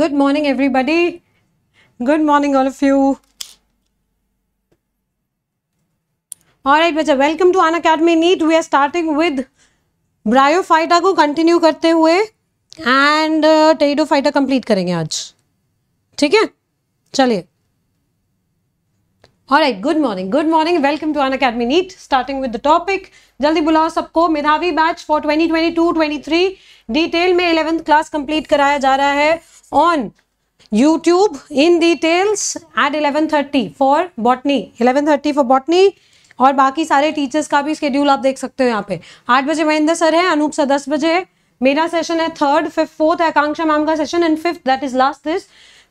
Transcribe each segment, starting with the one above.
Good morning, everybody. Good morning, all of you. Alright बच्चा welcome to Unacademy NEET we are starting with bryophyta को continue करते हुए and Pteridophyta complete करेंगे आज ठीक है चलिए alright good morning good morning welcome to Unacademy NEET starting with the topic जल्दी बुलाओ सबको मेधावी बैच फॉर 2022-23 डिटेल में 11th क्लास कंप्लीट कराया जा रहा है on YouTube in details at 11:30 for botany 11:30 for botany और बाकी सारे टीचर्स का भी स्केड्यूल आप देख सकते हो यहाँ पे आठ बजे महेंद्र सर है अनूप सर दस बजे मेरा सेशन है third fifth fourth Akanksha ma'am का session and fifth that is last this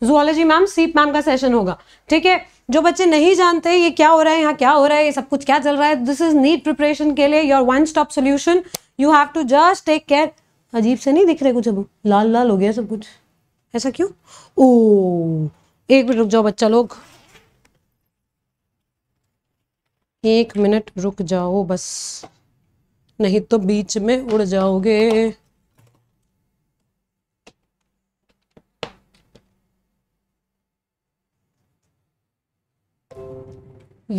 zoology ma'am सीप मैम का सेशन होगा ठीक है जो बच्चे नहीं जानते ये क्या हो रहा है यहाँ क्या हो रहा है ये सब कुछ क्या चल रहा है दिस इज नीट प्रिपरेशन के लिए your one stop solution you have to just take care अजीब से नहीं दिख रहे कुछ अब लाल लाल हो गया सब कुछ ऐसा क्यों ओ एक मिनट रुक जाओ बच्चा लोग एक मिनट रुक जाओ बस नहीं तो बीच में उड़ जाओगे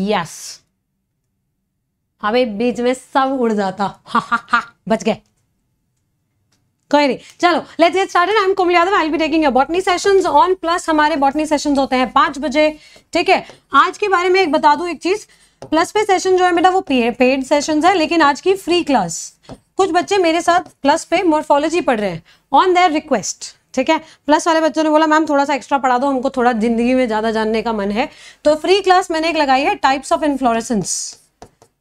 यस हमें हाँ बीच में सब उड़ जाता हा हा हा बच गए क्वेरी चलो let's get started I am Komal Yadav I be taking your botany sessions on plus हमारे बॉटनी सेशंस होते हैं पांच बजे ठीक है आज के बारे में एक बता दू एक चीज़ प्लस पे सेशन जो है बेटा वो पेड सेशन है लेकिन आज की फ्री क्लास कुछ बच्चे मेरे साथ प्लस पे मोर्फोलॉजी पढ़ रहे हैं ऑन देयर रिक्वेस्ट ठीक है प्लस वाले बच्चों ने बोला मैम थोड़ा सा एक्स्ट्रा पढ़ा दो हमको थोड़ा जिंदगी में ज़्यादा जानने का मन है तो फ्री क्लास मैंने एक लगाई है टाइप्स ऑफ इन्फ्लोरेसेंस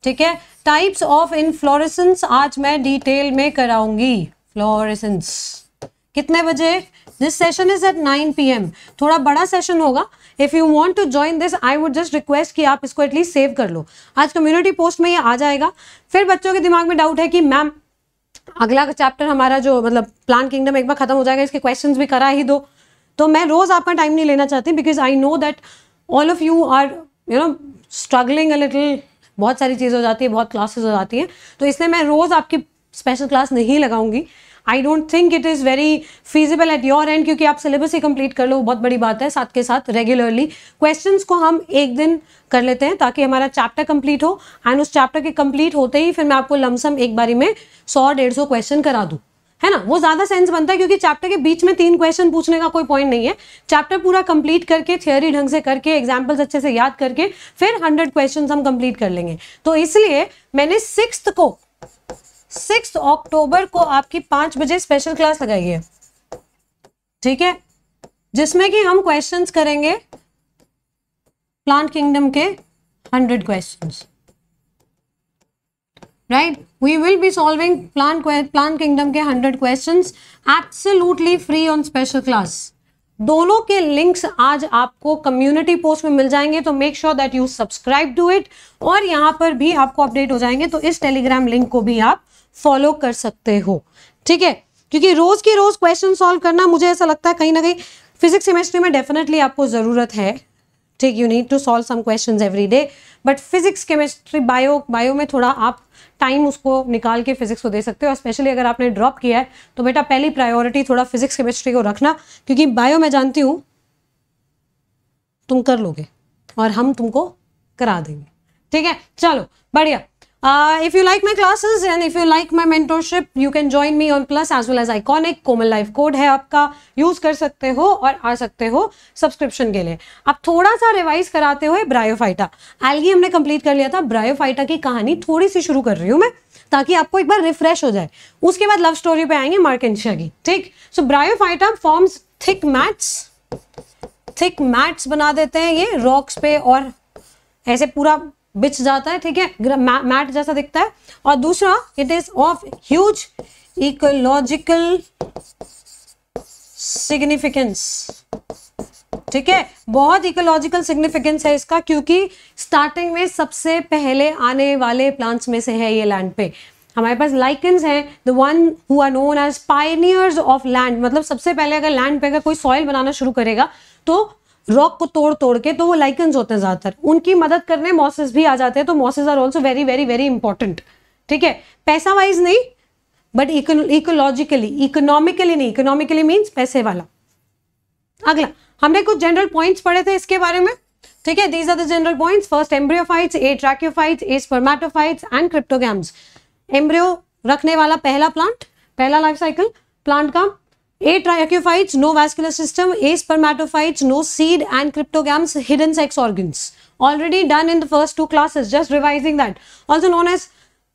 ठीक है टाइप्स ऑफ इन्फ्लोरेसेंस आज मैं डिटेल में कराऊंगी फ्लोरेसेंस कितने बजे this session is at 9 PM थोड़ा बड़ा सेशन होगा if you want to join this I would just request कि आप इसको एटलीस्ट सेव कर लो आज कम्युनिटी पोस्ट में ये आ जाएगा फिर बच्चों के दिमाग में डाउट है कि मैम अगला चैप्टर हमारा जो मतलब प्लान किंगडम एक बार खत्म हो जाएगा इसके क्वेश्चंस भी करा ही दो तो मैं रोज आपका टाइम नहीं लेना चाहती because I know that all of you are you know struggling a little बहुत सारी चीज़ हो जाती है बहुत क्लासेस हो जाती हैं तो इसलिए मैं रोज़ आपकी स्पेशल क्लास नहीं लगाऊंगी I don't think it is very feasible at your end क्योंकि आप सिलेबस ही कंप्लीट कर लो बहुत बड़ी बात है साथ के साथ रेगुलरली क्वेश्चन को हम एक दिन कर लेते हैं ताकि हमारा चैप्टर कंप्लीट हो एंड उस चैप्टर के कंप्लीट होते ही फिर मैं आपको लमसम एक बारी में सौ डेढ़ सौ क्वेश्चन करा दूँ है ना वो ज़्यादा सेंस बनता है क्योंकि चैप्टर के बीच में तीन क्वेश्चन पूछने का कोई पॉइंट नहीं है चैप्टर पूरा कंप्लीट करके थियोरी ढंग से करके एग्जाम्पल्स अच्छे से याद करके फिर हंड्रेड क्वेश्चन हम कंप्लीट कर लेंगे तो इसलिए मैंने सिक्स को सिक्स अक्टूबर को आपकी पांच बजे स्पेशल क्लास लगाइए ठीक है जिसमें कि हम क्वेश्चंस करेंगे प्लांट किंगडम के hundred questions right we will be solving plant plant kingdom के hundred question absolutely free on special class दोनों के लिंक्स आज आपको कम्युनिटी पोस्ट में मिल जाएंगे तो make sure that you subscribe to it और यहां पर भी आपको अपडेट हो जाएंगे तो इस टेलीग्राम लिंक को भी आप फॉलो कर सकते हो ठीक है क्योंकि रोज के रोज क्वेश्चन सॉल्व करना मुझे ऐसा लगता है कहीं ना कहीं फिजिक्स केमिस्ट्री में डेफिनेटली आपको ज़रूरत है ठीक you need to solve some question every day but physics chemistry bio bio में थोड़ा आप टाइम उसको निकाल के फिजिक्स को दे सकते हो स्पेशली अगर आपने ड्रॉप किया है तो बेटा पहली प्रायोरिटी थोड़ा फिजिक्स केमिस्ट्री को रखना क्योंकि बायो मैं जानती हूँ तुम कर लोगे और हम तुमको करा देंगे ठीक है चलो बढ़िया if you like my classes and if you like my mentorship you can join me on plus as well as iconic Komal life code है आपका यूज कर सकते हो और आ सकते हो सब्सक्रिप्शन के लिए आप थोड़ा सा रिवाइज कराते हुए ब्रायोफाइटा एलगी हमने कंप्लीट कर लिया था ब्रायोफाइटा की कहानी थोड़ी सी शुरू कर रही हूँ मैं ताकि आपको एक बार रिफ्रेश हो जाए उसके बाद लव स्टोरी पे आएंगे मार्क एंड शगी ठीक so bryophyta forms thick mats thick mats बना देते हैं ये रॉक्स पे और ऐसे पूरा बिछ जाता है ठीक है मैट जैसा दिखता है और दूसरा it is of huge ecological significance ठीक है बहुत इकोलॉजिकल सिग्निफिकेंस है इसका क्योंकि स्टार्टिंग में सबसे पहले आने वाले प्लांट्स में से है ये लैंड पे हमारे पास लाइकन्स हैं the one who are known as pioneers of land मतलब सबसे पहले अगर लैंड पे अगर कोई सॉइल बनाना शुरू करेगा तो रॉक को तोड़ तोड़ के तो वो लाइकन्स होते हैं ज़्यादातर उनकी मदद करने मॉसेस भी आ जाते हैं तो mosses are also very very very important ठीक है पैसा वाइज नहीं बट इकोलॉजिकली इकोनॉमिकली नहीं इकोनॉमिकली मीन्स पैसे वाला अगला हमने कुछ जनरल पॉइंट्स पढ़े थे इसके बारे में ठीक है these are the general points first embryophytes a tracheophytes a spermatophytes and cryptograms embryo रखने वाला पहला प्लांट पहला लाइफ साइकिल प्लांट का A triacophytes, no vascular system, A spermatophytes, no seed and cryptogams, hidden sex organs. Already done in the first two classes, just revising that. Also known as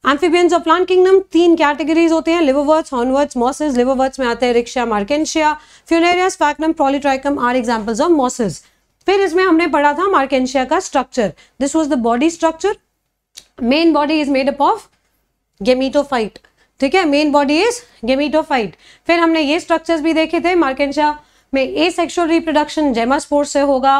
amphibians of plant kingdom, three categories hote hain, liverworts, hornworts, mosses, liverworts mein aate hain, rickshia, markentia, funeria, sphagnum, are examples of mosses. Phir isme humne padha tha markentia ka structure. This was the body structure. Main body is made up of gametophyte. ठीक है main body is gametophyte फिर हमने ये structures भी देखे थे मार्केशा में ए asexual reproduction sport से होगा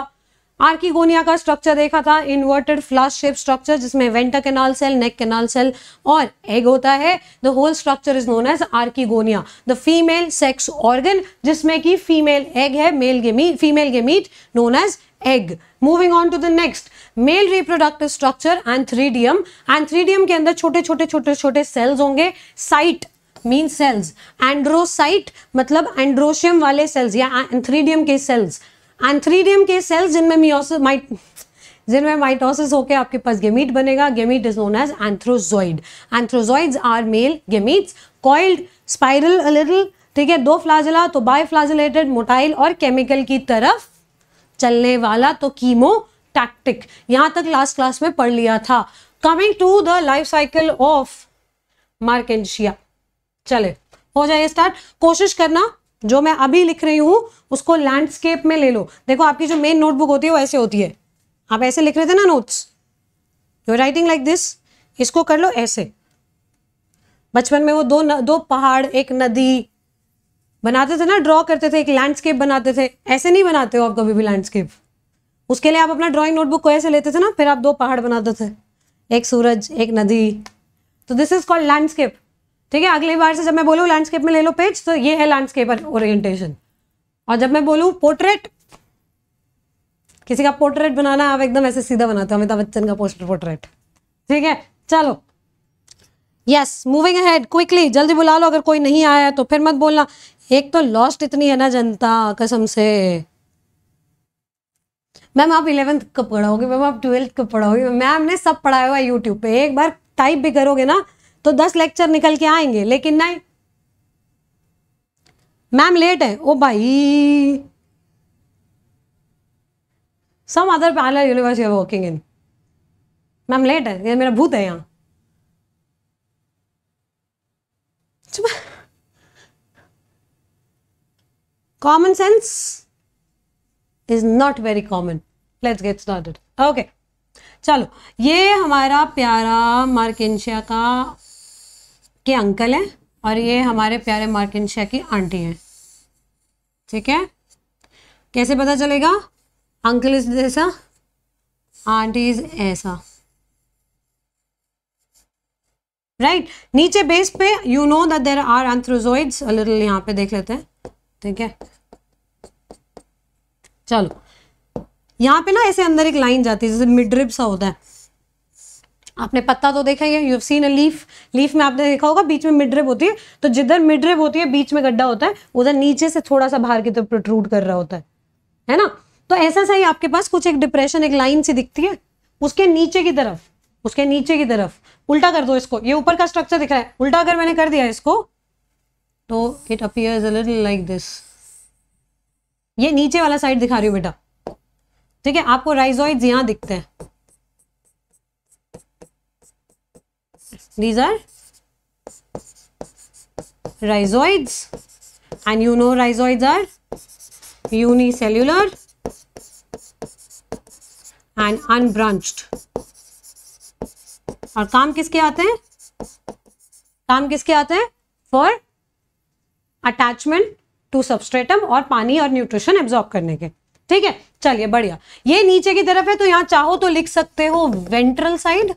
आर्किगोनिया का स्ट्रक्चर देखा था इन्वर्टेड फ्लास्ट शेप स्ट्रक्चर जिसमें venter canal cell neck canal cell और एग होता है the whole structure is known as archegonia the female sex organ जिसमें कि फीमेल एग है male gamete female gamete known as egg moving on to the next male reproductive structure antheridium antheridium के अंदर छोटे छोटे छोटे छोटे सेल्स होंगे साइट मीन सेल्स एंड्रोसाइट मतलब एंड्रोशियम वाले सेल्स या एंथ्रीडियम के सेल्स एंथ्रीडियम के सेल्स जिनमें माइट जिनमें माइटोसिस होकर आपके पास गेमीट बनेगा gamete is known as antherozoid antherozoid are male gamete coiled spiral little ठीक है दो फ्लाजिला तो बाय फ्लाजिलेटेड मोटाइल और केमिकल की तरफ चलने वाला तो कीमो टैक्टिक यहां तक लास्ट क्लास में पढ़ लिया था coming to the life cycle of मार्केशिया चले हो जाए स्टार्ट कोशिश करना जो मैं अभी लिख रही हूं उसको लैंडस्केप में ले लो देखो आपकी जो मेन नोटबुक होती है वो ऐसे होती है आप ऐसे लिख रहे थे ना notes your writing like this इसको कर लो ऐसे बचपन में वो दो न, दो पहाड़ एक नदी बनाते थे ना ड्रॉ करते थे एक लैंडस्केप बनाते थे ऐसे नहीं बनाते हो आप कभी भी लैंडस्केप उसके लिए आप अपना ड्राइंग नोटबुक को ऐसे लेते थे ना फिर आप दो पहाड़ बनाते थे एक सूरज एक नदी तो दिस इज कॉल्ड लैंडस्केप ठीक है अगली बार से जब मैं बोलूँ लैंडस्केप में ले लो पेज तो ये है लैंडस्केप ओरिएंटेशन और जब मैं बोलूँ पोर्ट्रेट किसी का पोर्ट्रेट बनाना आप एकदम ऐसे सीधा बनाते हो अमिताभ बच्चन का पोस्टर पोर्ट्रेट ठीक है चलो यस मूविंग अहेड क्विकली जल्दी बुला लो अगर कोई नहीं आया तो फिर मत बोलना एक तो लॉस्ट इतनी है ना जनता कसम से मैम आप इलेवंथ कब पढ़ाओगे मैम आप ट्वेल्थ कब पढ़ाओगे मैम ने सब पढ़ाया हुआ है यूट्यूब पे एक बार टाइप भी करोगे ना तो दस लेक्चर निकल के आएंगे लेकिन नहीं मैम लेट है ओ भाई some other parallel university working in ma'am late है ये मेरा भूत है यहाँ common sense is not very common let's get started okay चलो ये हमारा प्यारा मार्किनशिया का के अंकल है और ये हमारे प्यारे मार्किनशिया की आंटी है ठीक है कैसे पता चलेगा अंकल इज ऐसा आंटी इज ऐसा राइट right? नीचे बेस पे you know that there are antherozoids little यहाँ पे देख लेते हैं ठीक है चलो यहाँ पे ना ऐसे अंदर एक लाइन जाती है जैसे मिड्रिप सा होता है आपने पत्ता तो देखा ही है you seen a leaf leaf में आपने देखा होगा बीच में मिड्रिप होती है तो जिधर मिड्रिप होती है बीच में गड्ढा होता है उधर नीचे से थोड़ा सा बाहर की तरफ तो प्रोट्रूड कर रहा होता है है ना तो ऐसा सही आपके पास कुछ एक डिप्रेशन एक लाइन सी दिखती है उसके नीचे की तरफ उसके नीचे की तरफ उल्टा कर दो इसको ये ऊपर का स्ट्रक्चर दिख रहा है उल्टा अगर मैंने कर दिया इसको तो it appears a little like this ये नीचे वाला साइड दिखा रही हूँ बेटा ठीक है आपको राइजॉइड यहां दिखते हैं rhizoids and you know rhizoids are cellular and unbranch और काम किसके आते हैं काम किसके आते हैं फॉर अटैचमेंट टू सबस्ट्रेटम और पानी और न्यूट्रिशन एब्जॉर्ब करने के ठीक है चलिए बढ़िया ये नीचे की तरफ है तो यहां चाहो तो लिख सकते हो वेंट्रल साइड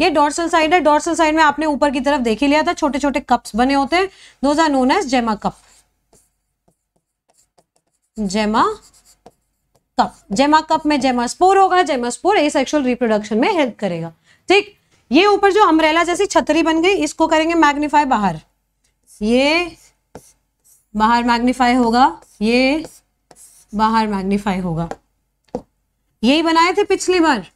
ये डॉर्सल साइड है डॉर्सल साइड में आपने ऊपर की तरफ देख ही लिया था छोटे छोटे कप्स बने होते हैं those are known as gemma cup gemma cup gemma cup में जेमा स्पोर होगा gemma spore asexual reproduction में हेल्प करेगा ठीक ये ऊपर जो अम्ब्रेला जैसी छतरी बन गई इसको करेंगे मैग्निफाई बाहर ये बाहर मैग्नीफाई होगा ये बाहर मैग्नीफाई होगा यही बनाए थे पिछली बार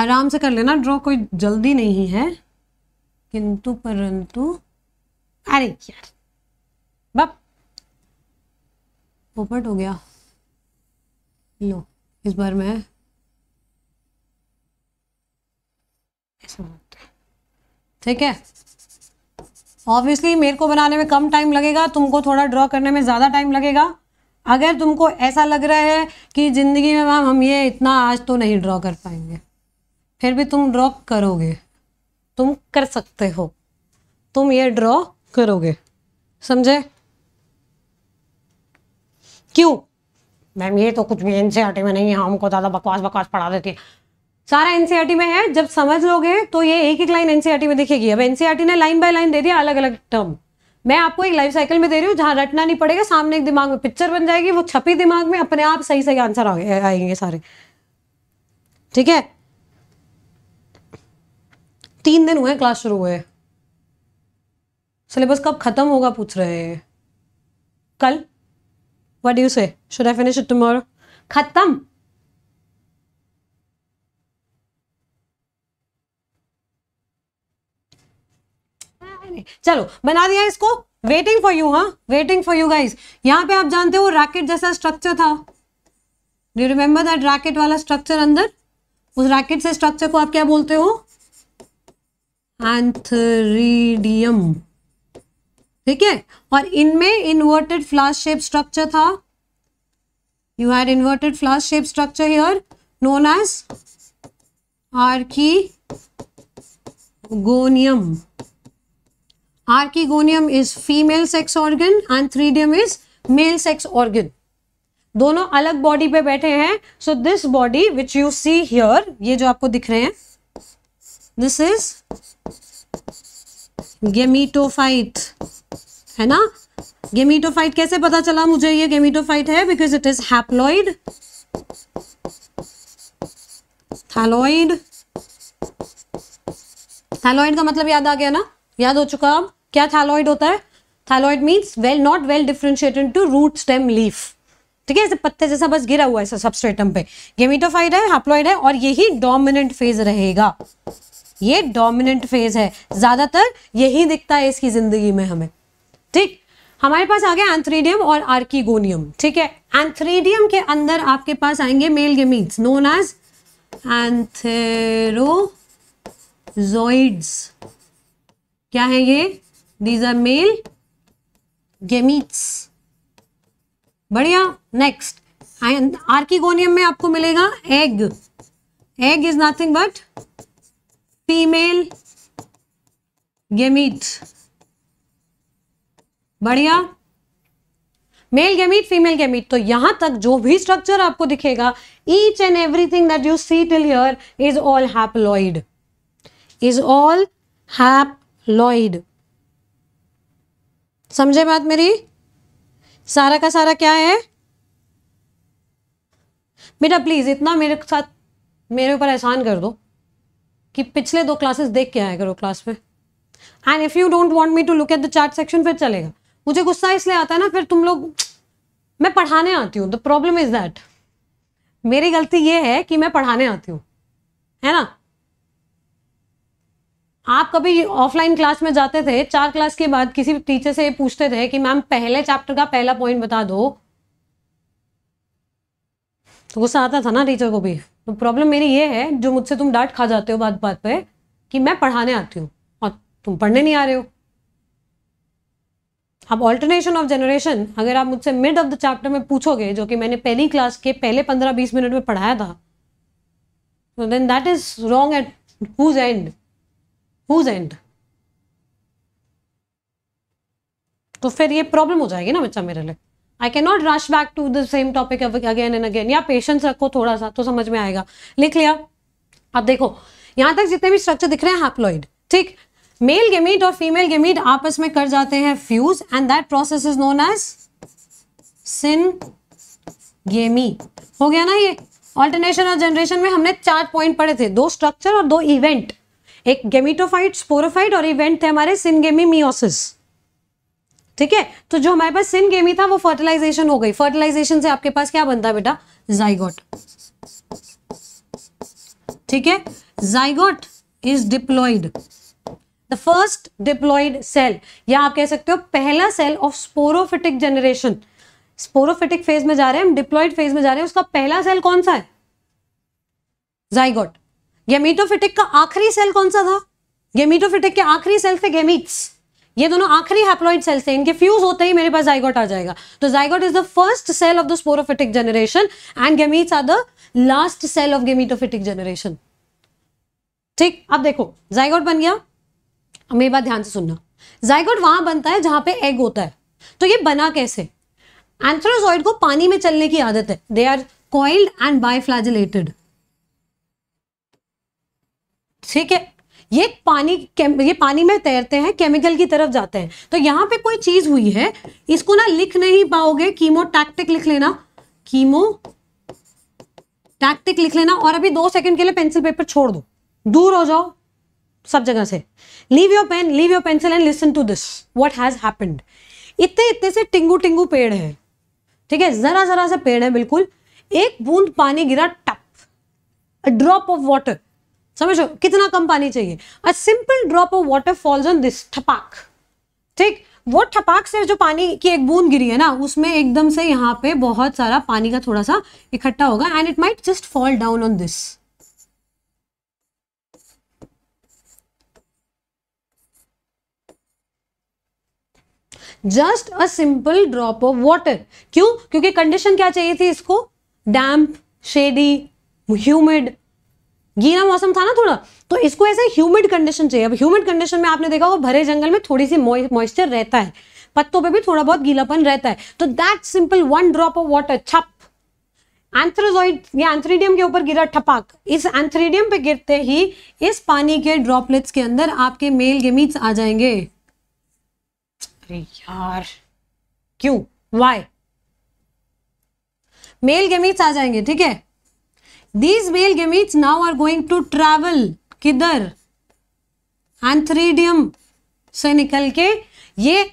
आराम से कर लेना ड्रॉ कोई जल्दी नहीं है किंतु परंतु अरे यार बप पोपट हो गया लो इस बार मैं ऐसा ठीक है ऑब्वियसली मेरे को बनाने में कम टाइम लगेगा तुमको थोड़ा ड्रॉ करने में ज़्यादा टाइम लगेगा अगर तुमको ऐसा लग रहा है कि ज़िंदगी में मैम हम ये इतना आज तो नहीं ड्रॉ कर पाएंगे फिर भी तुम ड्रॉ करोगे तुम कर सकते हो तुम ये ड्रॉ करोगे समझे क्यों मैम ये तो कुछ भी एन e में नहीं है हमको ज़्यादा बकवास बकवास पढ़ा देती है सारा एन e में है जब समझ लोगे तो ये एक एक लाइन एन e में दिखेगी अब एन ने लाइन बाय लाइन दे दिया अलग अलग टर्म मैं आपको एक लाइफ साइकिल में दे रही हूँ जहाँ रटना नहीं पड़ेगा सामने एक दिमाग में पिक्चर बन जाएगी वो छपी दिमाग में अपने आप सही सही आंसर आएंगे सारे ठीक है तीन दिन हुए क्लास शुरू हुए सिलेबस कब खत्म होगा पूछ रहे हैं कल What do you say? Should I finish it tomorrow? Khatam. चलो बना दिया इसको वेटिंग फॉर यू हा वेटिंग फॉर यू गाइज यहां पे आप जानते हो रैकेट जैसा स्ट्रक्चर था डू रिमेंबर दैट रैकेट वाला स्ट्रक्चर अंदर उस रैकेट से स्ट्रक्चर को आप क्या बोलते हो एंथरीडियम ठीक है और इनमें इन्वर्टेड फ्लास शेप स्ट्रक्चर था you had inverted flask shape structure here known as archegonium archegonium is female sex organ antheridium is male sex organ दोनों अलग बॉडी पे बैठे हैं so this body which you see here ये जो आपको दिख रहे हैं दिस इज गेमीटोफाइट है ना गेमिटोफाइट कैसे पता चला मुझे ये गेमिटोफाइट है because it is haploid thalloid thalloid का मतलब याद आ गया ना याद हो चुका अब क्या थैलॉइड होता है thalloid means well not well differentiated to root stem leaf ठीक है ऐसे पत्ते जैसा बस गिरा हुआ है सबस्ट्रेटम पे गेमिटोफाइड है हैप्लॉइड है और यही डोमिनेंट फेज रहेगा ये डोमिनेंट फेज है ज्यादातर यही दिखता है इसकी जिंदगी में हमें ठीक हमारे पास आ गया एंथ्रीडियम और आर्कीगोनियम ठीक है एंथ्रीडियम के अंदर आपके पास आएंगे male gametes known as antherozoids क्या है ये दीज आर मेल गेमीट्स बढ़िया नेक्स्ट आर्किगोनियम में आपको मिलेगा egg egg is nothing but female gamete बढ़िया मेल गैमीट फीमेल गैमीट तो यहां तक जो भी स्ट्रक्चर आपको दिखेगा each and everything that you see till here is all haploid is all haploid समझे बात मेरी सारा का सारा क्या है बेटा प्लीज इतना मेरे साथ मेरे ऊपर एहसान कर दो कि पिछले दो क्लासेस देख के आया करो क्लास में and if you don't want me to look at the chart section फिर चलेगा मुझे गुस्सा इसलिए आता है ना फिर तुम लोग मैं पढ़ाने आती हूँ द प्रॉब्लम इज दैट मेरी गलती ये है कि मैं पढ़ाने आती हूँ है ना आप कभी ऑफलाइन क्लास में जाते थे चार क्लास के बाद किसी टीचर से पूछते थे कि मैम पहले चैप्टर का पहला पॉइंट बता दो तो गुस्सा आता था ना टीचर को भी तो प्रॉब्लम मेरी ये है जो मुझसे तुम डांट खा जाते हो बात बात पे कि मैं पढ़ाने आती हूँ और तुम पढ़ने नहीं आ रहे हो अब ऑल्टरनेशन ऑफ जनरेशन अगर आप मुझसे मिड ऑफ द चैप्टर में पूछोगे जो कि मैंने पहली क्लास के पहले पंद्रह बीस मिनट में पढ़ाया था तो then that is wrong at whose and whose and तो फिर ये प्रॉब्लम हो जाएगी ना बच्चा मेरे लिए I can not rush back to the same topic again and again या पेशेंस रखो थोड़ा सा तो समझ में आएगा लिख लिया अब देखो यहां तक जितने भी स्ट्रक्चर दिख रहे हैं हैप्लॉइड ठीक मेल गेमीट और फीमेल गेमीट आपस में कर जाते हैं fuse and that process is known as syngamy हो गया ना ये ऑल्टरनेशन और जनरेशन में हमने चार पॉइंट पढ़े थे दो स्ट्रक्चर और दो इवेंट एक गेमिटोफाइट स्पोरोफाइट और इवेंट थे हमारे सिनगेमी मियोसिस ठीक है तो जो हमारे पास सिनगेमी था वो फर्टिलाइजेशन हो गई फर्टिलाइजेशन से आपके पास क्या बनता है बेटा जाइगोट ठीक है zygote is diploid first diploid cell या आप कह सकते हो पहला cell of sporophytic generation sporophytic phase में जा रहे हैं हम डिप्लॉइड फेज में जा रहे हैं उसका पहला सेल कौन सा है जाइगोट गेमिटोफिटिक का आखिरी सेल कौन सा था गेमिटोफिटिक के आखिरी सेल थे गेमिट्स ये दोनों आखिरी हैप्लॉइड सेल्स हैं इनके फ्यूज होते ही मेरे पास जाइगोट आ जाएगा तो zygote is the first cell of the sporophytic generation and gametes are the last cell of gametophytic generation ठीक अब देखो जाइगोट बन गया अब मेरी बात ध्यान से सुनना जायगोट वहां बनता है जहां पे एग होता है तो ये बना कैसे एंथ्रोजॉइड को पानी में चलने की आदत है they are coiled and biflagellated ठीक है ये पानी ये पानी में तैरते हैं केमिकल की तरफ जाते हैं तो यहां पे कोई चीज हुई है इसको ना लिख नहीं पाओगे कीमो टैक्टिक लिख लेना कीमो टैक्टिक लिख लेना और अभी दो सेकंड के लिए पेंसिल पेपर छोड़ दो दूर हो जाओ सब जगह से leave your pen leave your pencil and listen to this what has happened इतने इतने से टिंगू टिंगू पेड़ है ठीक है ज़रा ज़रा से पेड़ है बिल्कुल एक बूंद पानी गिरा टप ड्रॉप ऑफ वॉटर समझो कितना कम पानी चाहिए a simple drop of water falls on this ठपाक ठीक वो ठपाक से जो पानी की एक बूंद गिरी है ना उसमें एकदम से यहाँ पे बहुत सारा पानी का थोड़ा सा इकट्ठा होगा and it might just fall down on this just a simple drop of water क्यों क्योंकि कंडीशन क्या चाहिए थी इसको डैम्प शेडी ह्यूमिड गीला मौसम था ना थोड़ा तो इसको ऐसे ह्यूमिड कंडीशन चाहिए अब ह्यूमिड कंडीशन में आपने देखा वो भरे जंगल में थोड़ी सी मॉइस्चर रहता है पत्तों पे भी थोड़ा बहुत गीलापन रहता है तो that simple one drop of water छप एंथ्रोजॉइड या एंथ्रीडियम के ऊपर गिरा ठपाक इस एंथ्रीडियम पे गिरते ही इस पानी के ड्रॉपलेट्स के अंदर आपके मेल गेमीट्स आ जाएंगे अरे यार क्यों वाई मेल गेमीट्स आ जाएंगे ठीक है these male gametes now are going to travel किधर एंथ्रीडियम से निकल के ये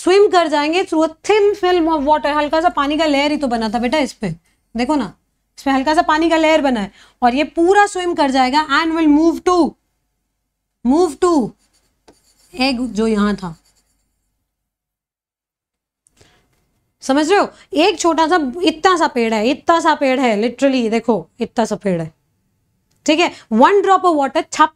स्विम कर जाएंगे through a thin film of water हल्का सा पानी का लेयर ही तो बना था बेटा इस पर देखो ना इस पर हल्का सा पानी का लेयर बना है और ये पूरा स्विम कर जाएगा and will move to move to egg जो यहां था समझ रहे हो एक छोटा सा इतना सा पेड़ है इतना सा पेड़ है लिटरली देखो इतना सा पेड़ है ठीक है वन ड्रॉप ऑफ वाटर छप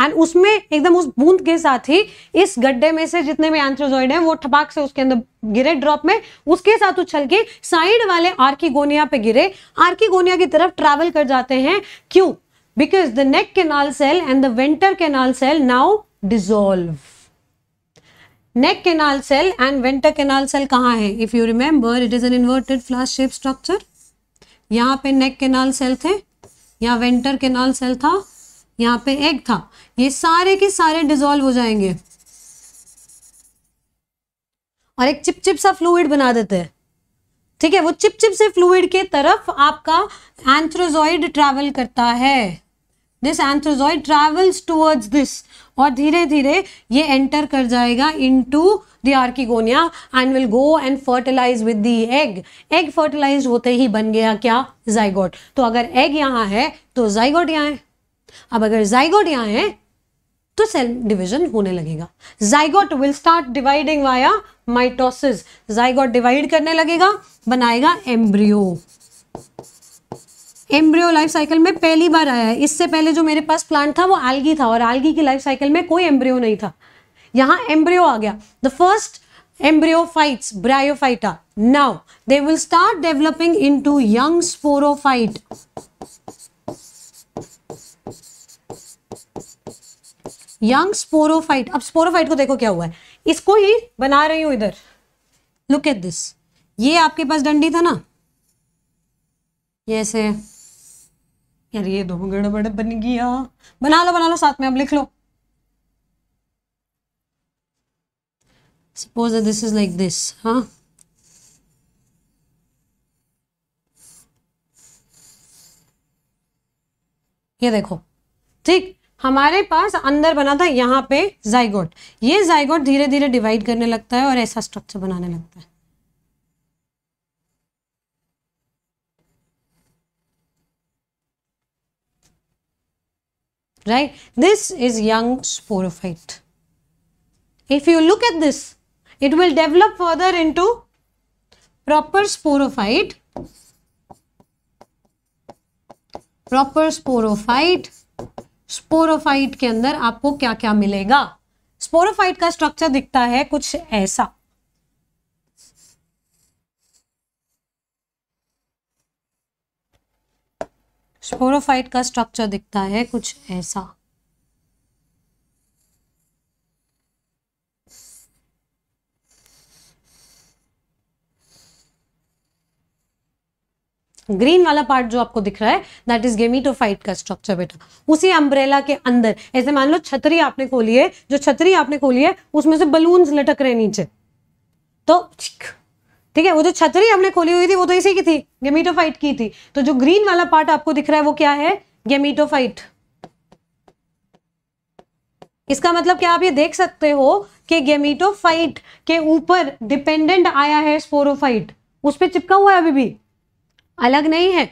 एंड उसमें एकदम उस बूंद के साथ ही इस गड्ढे में से जितने भी एंथ्रोजॉइड हैं वो ठपाक से उसके अंदर गिरे ड्रॉप में उसके साथ उछल के साइड वाले आर्किगोनिया पे गिरे आर्किगोनिया की तरफ ट्रेवल कर जाते हैं क्यों because the neck canal cell and the venter canal cell now dissolve neck canal cell and venter canal cell कहाँ है if you remember it is an inverted flask shape structure यहाँ पे नेक केनाल सेल थे यहाँ vendor canal cell था यहाँ पे egg था ये सारे के सारे डिजोल्व हो जाएंगे और एक चिपचिप सा फ्लूड बना देते हैं ठीक है वो चिपचिप से फ्लूड के तरफ आपका एंथ्रोजॉइड ट्रैवल करता है this antherozoid travels towards this और धीरे धीरे ये एंटर कर जाएगा into the archegonia and will go and fertilize with the egg egg fertilize होते ही बन गया क्या जाइगोट तो अगर एग यहाँ है तो जाइगोट यहाँ है अब अगर जाइगोट यहाँ है तो सेल डिवीजन होने लगेगा zygote will start dividing via mitosis zygote divide करने लगेगा बनाएगा एम्ब्रियो एम्ब्रियो लाइफ साइकिल में पहली बार आया है इससे पहले जो मेरे पास प्लांट था वो एल्गी था और एल्गी की लाइफ साइकिल में कोई एम्ब्रियो नहीं था यहाँ एम्ब्रियो आ गया the first embryophytes bryophyta now they will start developing into young sporophyte young sporophyte अब स्पोरोफाइट को देखो क्या हुआ है इसको ही बना रही हूं इधर लुक एट दिस ये आपके पास डंडी था ना ये ऐसे यार ये दो गड़बड़ बन गया बना लो बना लो साथ में अब लिख लो suppose this is like this हाँ ये देखो ठीक हमारे पास अंदर बना था यहाँ पे जाइगोट ये जाइगोट धीरे धीरे डिवाइड करने लगता है और ऐसा स्ट्रक्चर बनाने लगता है right? This is young sporophyte. If you look at this, it will develop further into proper sporophyte, proper sporophyte, sporophyte के अंदर आपको क्या क्या मिलेगा स्पोरोफाइट का स्ट्रक्चर दिखता है कुछ ऐसा स्पोरोफाइट का स्ट्रक्चर दिखता है कुछ ऐसा ग्रीन वाला पार्ट जो आपको दिख रहा है दैट इज गेमीटोफाइट का स्ट्रक्चर बेटा उसी अम्ब्रेला के अंदर ऐसे मान लो छतरी आपने खोली है जो छतरी आपने खोली है उसमें से बलून लटक रहे नीचे तो ठीक है वो जो छतरी हमने खोली हुई थी वो तो इसी की थी गेमीटोफाइट की थी तो जो ग्रीन वाला पार्ट आपको दिख रहा है वो क्या है गेमीटोफाइट इसका मतलब क्या आप ये देख सकते हो कि गेमीटोफाइट के ऊपर डिपेंडेंट आया है स्पोरोफाइट उस पर चिपका हुआ है अभी भी अलग नहीं है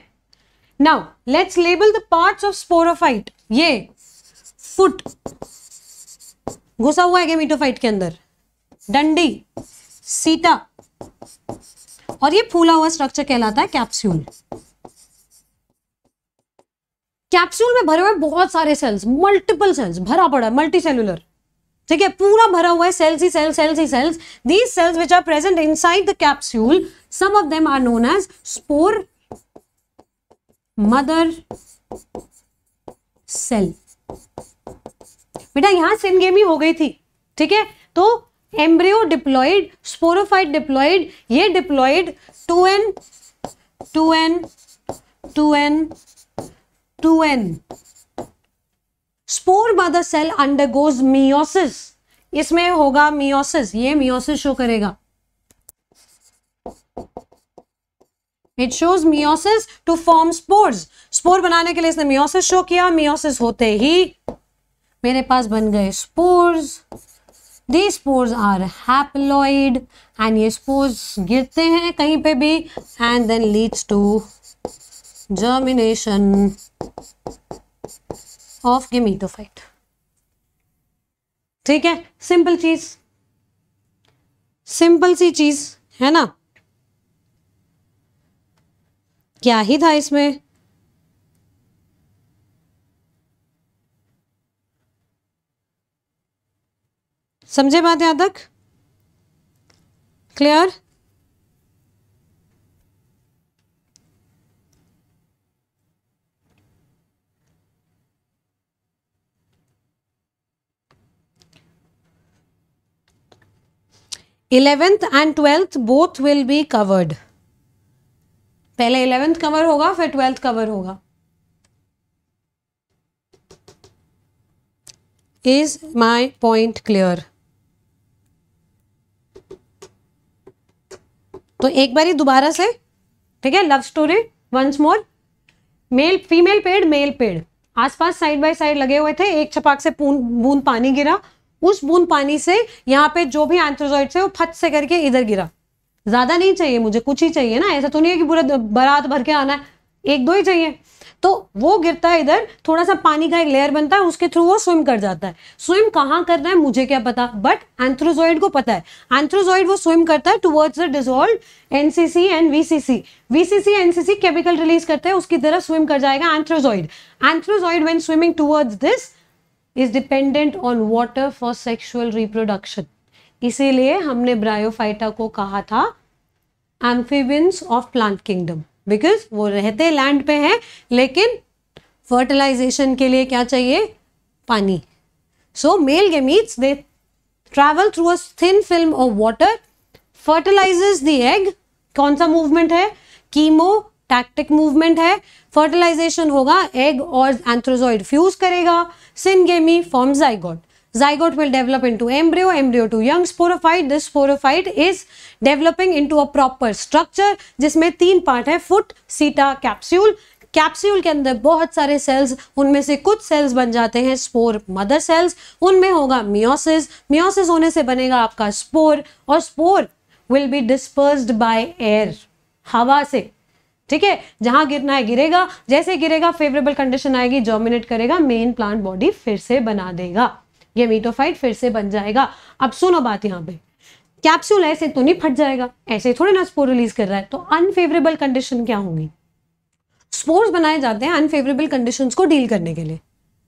now let's label the part of sporophyte ये फुट घुसा हुआ है गेमीटोफाइट के अंदर डंडी सीटा और ये फूला हुआ स्ट्रक्चर कहलाता है कैप्स्यूल कैप्सूल में भरे हुए बहुत सारे सेल्स मल्टीपल सेल्स भरा पड़ा है मल्टी सेलुलर ठीक है पूरा भरा हुआ है सेल्स ही सेल्स सेल्स ही cells these cells which are present side the capsule some of them are known as spore mother cell बेटा यहां सिनगेमी हो गई थी ठीक है तो एम्ब्रियो डिप्लॉइड स्पोरोफाइट डिप्लॉइड ये diploid two n two n two n two N spore by the cell undergoes meiosis इसमें होगा मियोसिस ये मियोसिस शो करेगा it shows meiosis to form spores spore बनाने के लिए इसने मियोसिस शो किया मियोसिस होते ही मेरे पास बन गए spores the spores are haploid and ये स्पोर्स गिरते हैं कहीं पे भी and then leads to germination of gametophyte ठीक है सिंपल चीज सिंपल सी चीज है ना क्या ही था इसमें समझे बात यहाँ तक clear eleventh and twelfth both will be covered पहले इलेवेंथ कवर होगा फिर ट्वेल्थ कवर होगा इज माई पॉइंट क्लियर तो एक बार ही दोबारा से ठीक है love story once more male female पेड़ मेल पेड़ आसपास साइड बाय साइड लगे हुए थे एक छपाक से बूंद पानी गिरा उस बूंद पानी से यहाँ पे जो भी एंथ्रोजॉइड है वो फट से करके इधर गिरा ज्यादा नहीं चाहिए मुझे कुछ ही चाहिए ना ऐसा तो नहीं है कि पूरा बारात भर के आना है एक दो ही चाहिए तो वो गिरता है इधर थोड़ा सा पानी का एक लेयर बनता है उसके थ्रू वो स्विम कर जाता है स्विम कहाँ करना है मुझे क्या पता बट एंथ्रोजॉइड को पता है एंथ्रोजॉइड वो स्विम करता है towards the dissolve NCC and VCC VCC NCC chemical release करते हैं उसकी तरह स्विम कर जाएगा antherozoid antherozoid when swimming towards this is dependent on water for sexual reproduction इसीलिए हमने ब्रायोफाइटा को कहा था amphibians of plant kingdom because वो रहते लैंड पे हैं लेकिन फर्टिलाइजेशन के लिए क्या चाहिए पानी so male gametes they travel through a thin film of water fertilises the egg कौन सा मूवमेंट है कीमो टैक्टिक मूवमेंट है फर्टिलाइजेशन होगा एग और एंथ्रोजॉइड फ्यूज करेगा syngamy form zygote zygote will develop into embryo embryo to young sporophyte this sporophyte is developing into a proper structure jisme teen part hai foot seta capsule capsule के अंदर बहुत सारे sales उनमें से कुछ sales बन जाते हैं स्पोर मदर सेल्स उनमें होगा मियोसिस मियोसिस होने से बनेगा आपका स्पोर और spore will be disperse by air हवा से ठीक है जहां गिरना है गिरेगा जैसे गिरेगा फेवरेबल कंडीशन आएगी जर्मिनेट करेगा मेन प्लांट बॉडी फिर से बना देगा गेमिटोफाइट फिर से बन जाएगा अब सुनो बात यहाँ पे कैप्सूल ऐसे तो नहीं फट जाएगा ऐसे थोड़े ना स्पोर रिलीज कर रहा है तो अनफेवरेबल कंडीशन क्या होंगी स्पोर्स बनाए जाते हैं अनफेवरेबल कंडीशन को डील करने के लिए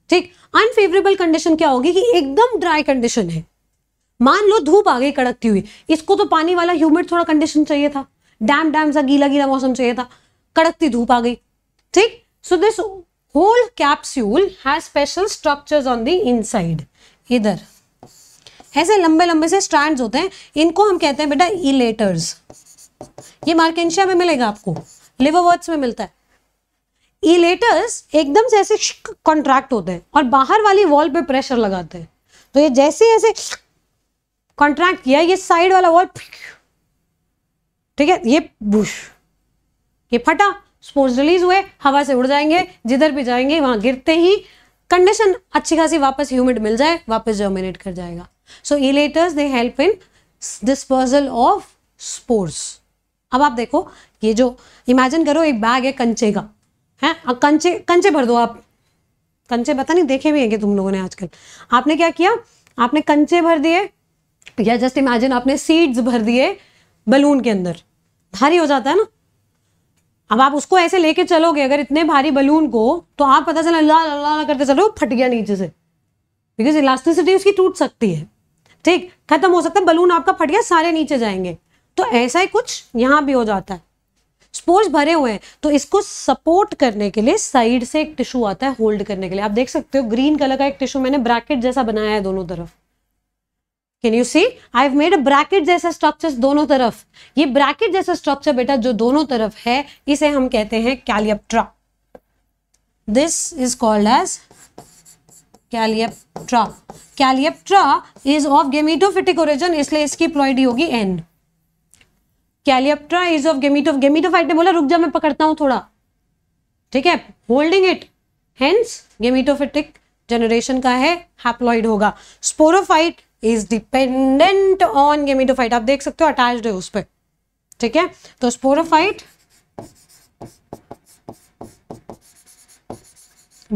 ठीक अनफेवरेबल कंडीशन क्या होगी कि एकदम ड्राई कंडीशन है मान लो धूप आ गई कड़कती हुई इसको तो पानी वाला ह्यूमिड थोड़ा कंडीशन चाहिए था डैम डैम सा गीला गीला मौसम चाहिए था कड़कती धूप आ गई ठीक so this whole capsule has special structures on the inside इधर ऐसे लंबे लंबे से स्ट्रैंड्स होते हैं इनको हम कहते हैं बेटा इलेटर्स ये मार्केशिया में मिलेगा आपको लिवरवर्ट्स में मिलता है इलेटर्स एकदम से ऐसे कॉन्ट्रैक्ट होते हैं और बाहर वाली वॉल पे प्रेशर लगाते हैं तो ये जैसे ऐसे कॉन्ट्रैक्ट किया ये साइड वाला वॉल ठीक है ये बुश ये फटा स्पोर्ट्स रिलीज हुए हवा से उड़ जाएंगे जिधर भी जाएंगे वहां गिरते ही कंडीशन अच्छी खासी वापस ह्यूमिड मिल जाए वापस जर्मिनेट कर जाएगा so elaters they help in dispersal of spores अब आप देखो ये जो इमेजिन करो एक बैग है कंचे का है अब कंचे कंचे भर दो आप कंचे पता नहीं देखे भी हैं कि तुम लोगों ने आजकल आपने क्या किया आपने कंचे भर दिए या जस्ट इमेजिन आपने सीड्स भर दिए बलून के अंदर भारी हो जाता है ना अब आप उसको ऐसे लेके चलोगे अगर इतने भारी बलून को तो आप पता चला अल्लाह ला करते चलो फट गया नीचे से बिकॉज इलास्टिसिटी उसकी टूट सकती है ठीक खत्म हो सकता है बलून आपका फट गया सारे नीचे जाएंगे तो ऐसा ही कुछ यहाँ भी हो जाता है स्पोर्ट्स भरे हुए हैं तो इसको सपोर्ट करने के लिए साइड से एक टिश्यू आता है होल्ड करने के लिए आप देख सकते हो ग्रीन कलर का एक टिश्यू मैंने ब्रैकेट जैसा बनाया है दोनों तरफ can you see I have made a bracket जैसा स्ट्रक्चर दोनों तरफ ये ब्रैकेट जैसा स्ट्रक्चर बेटा जो दोनों तरफ है इसे हम कहते हैं calyptra this is called as calyptra calyptra is of gametophytic origin इसलिए इसकी प्लॉइडी होगी N calyptra is of gameto gametophyte ने बोला रुक जा मैं पकड़ता हूं थोड़ा ठीक है holding it hence gametophytic generation का है हैप्लॉइड होगा sporophyte is dependent on gametophyte आप देख सकते हो अटैच है उस पर ठीक है तो स्पोरोफाइट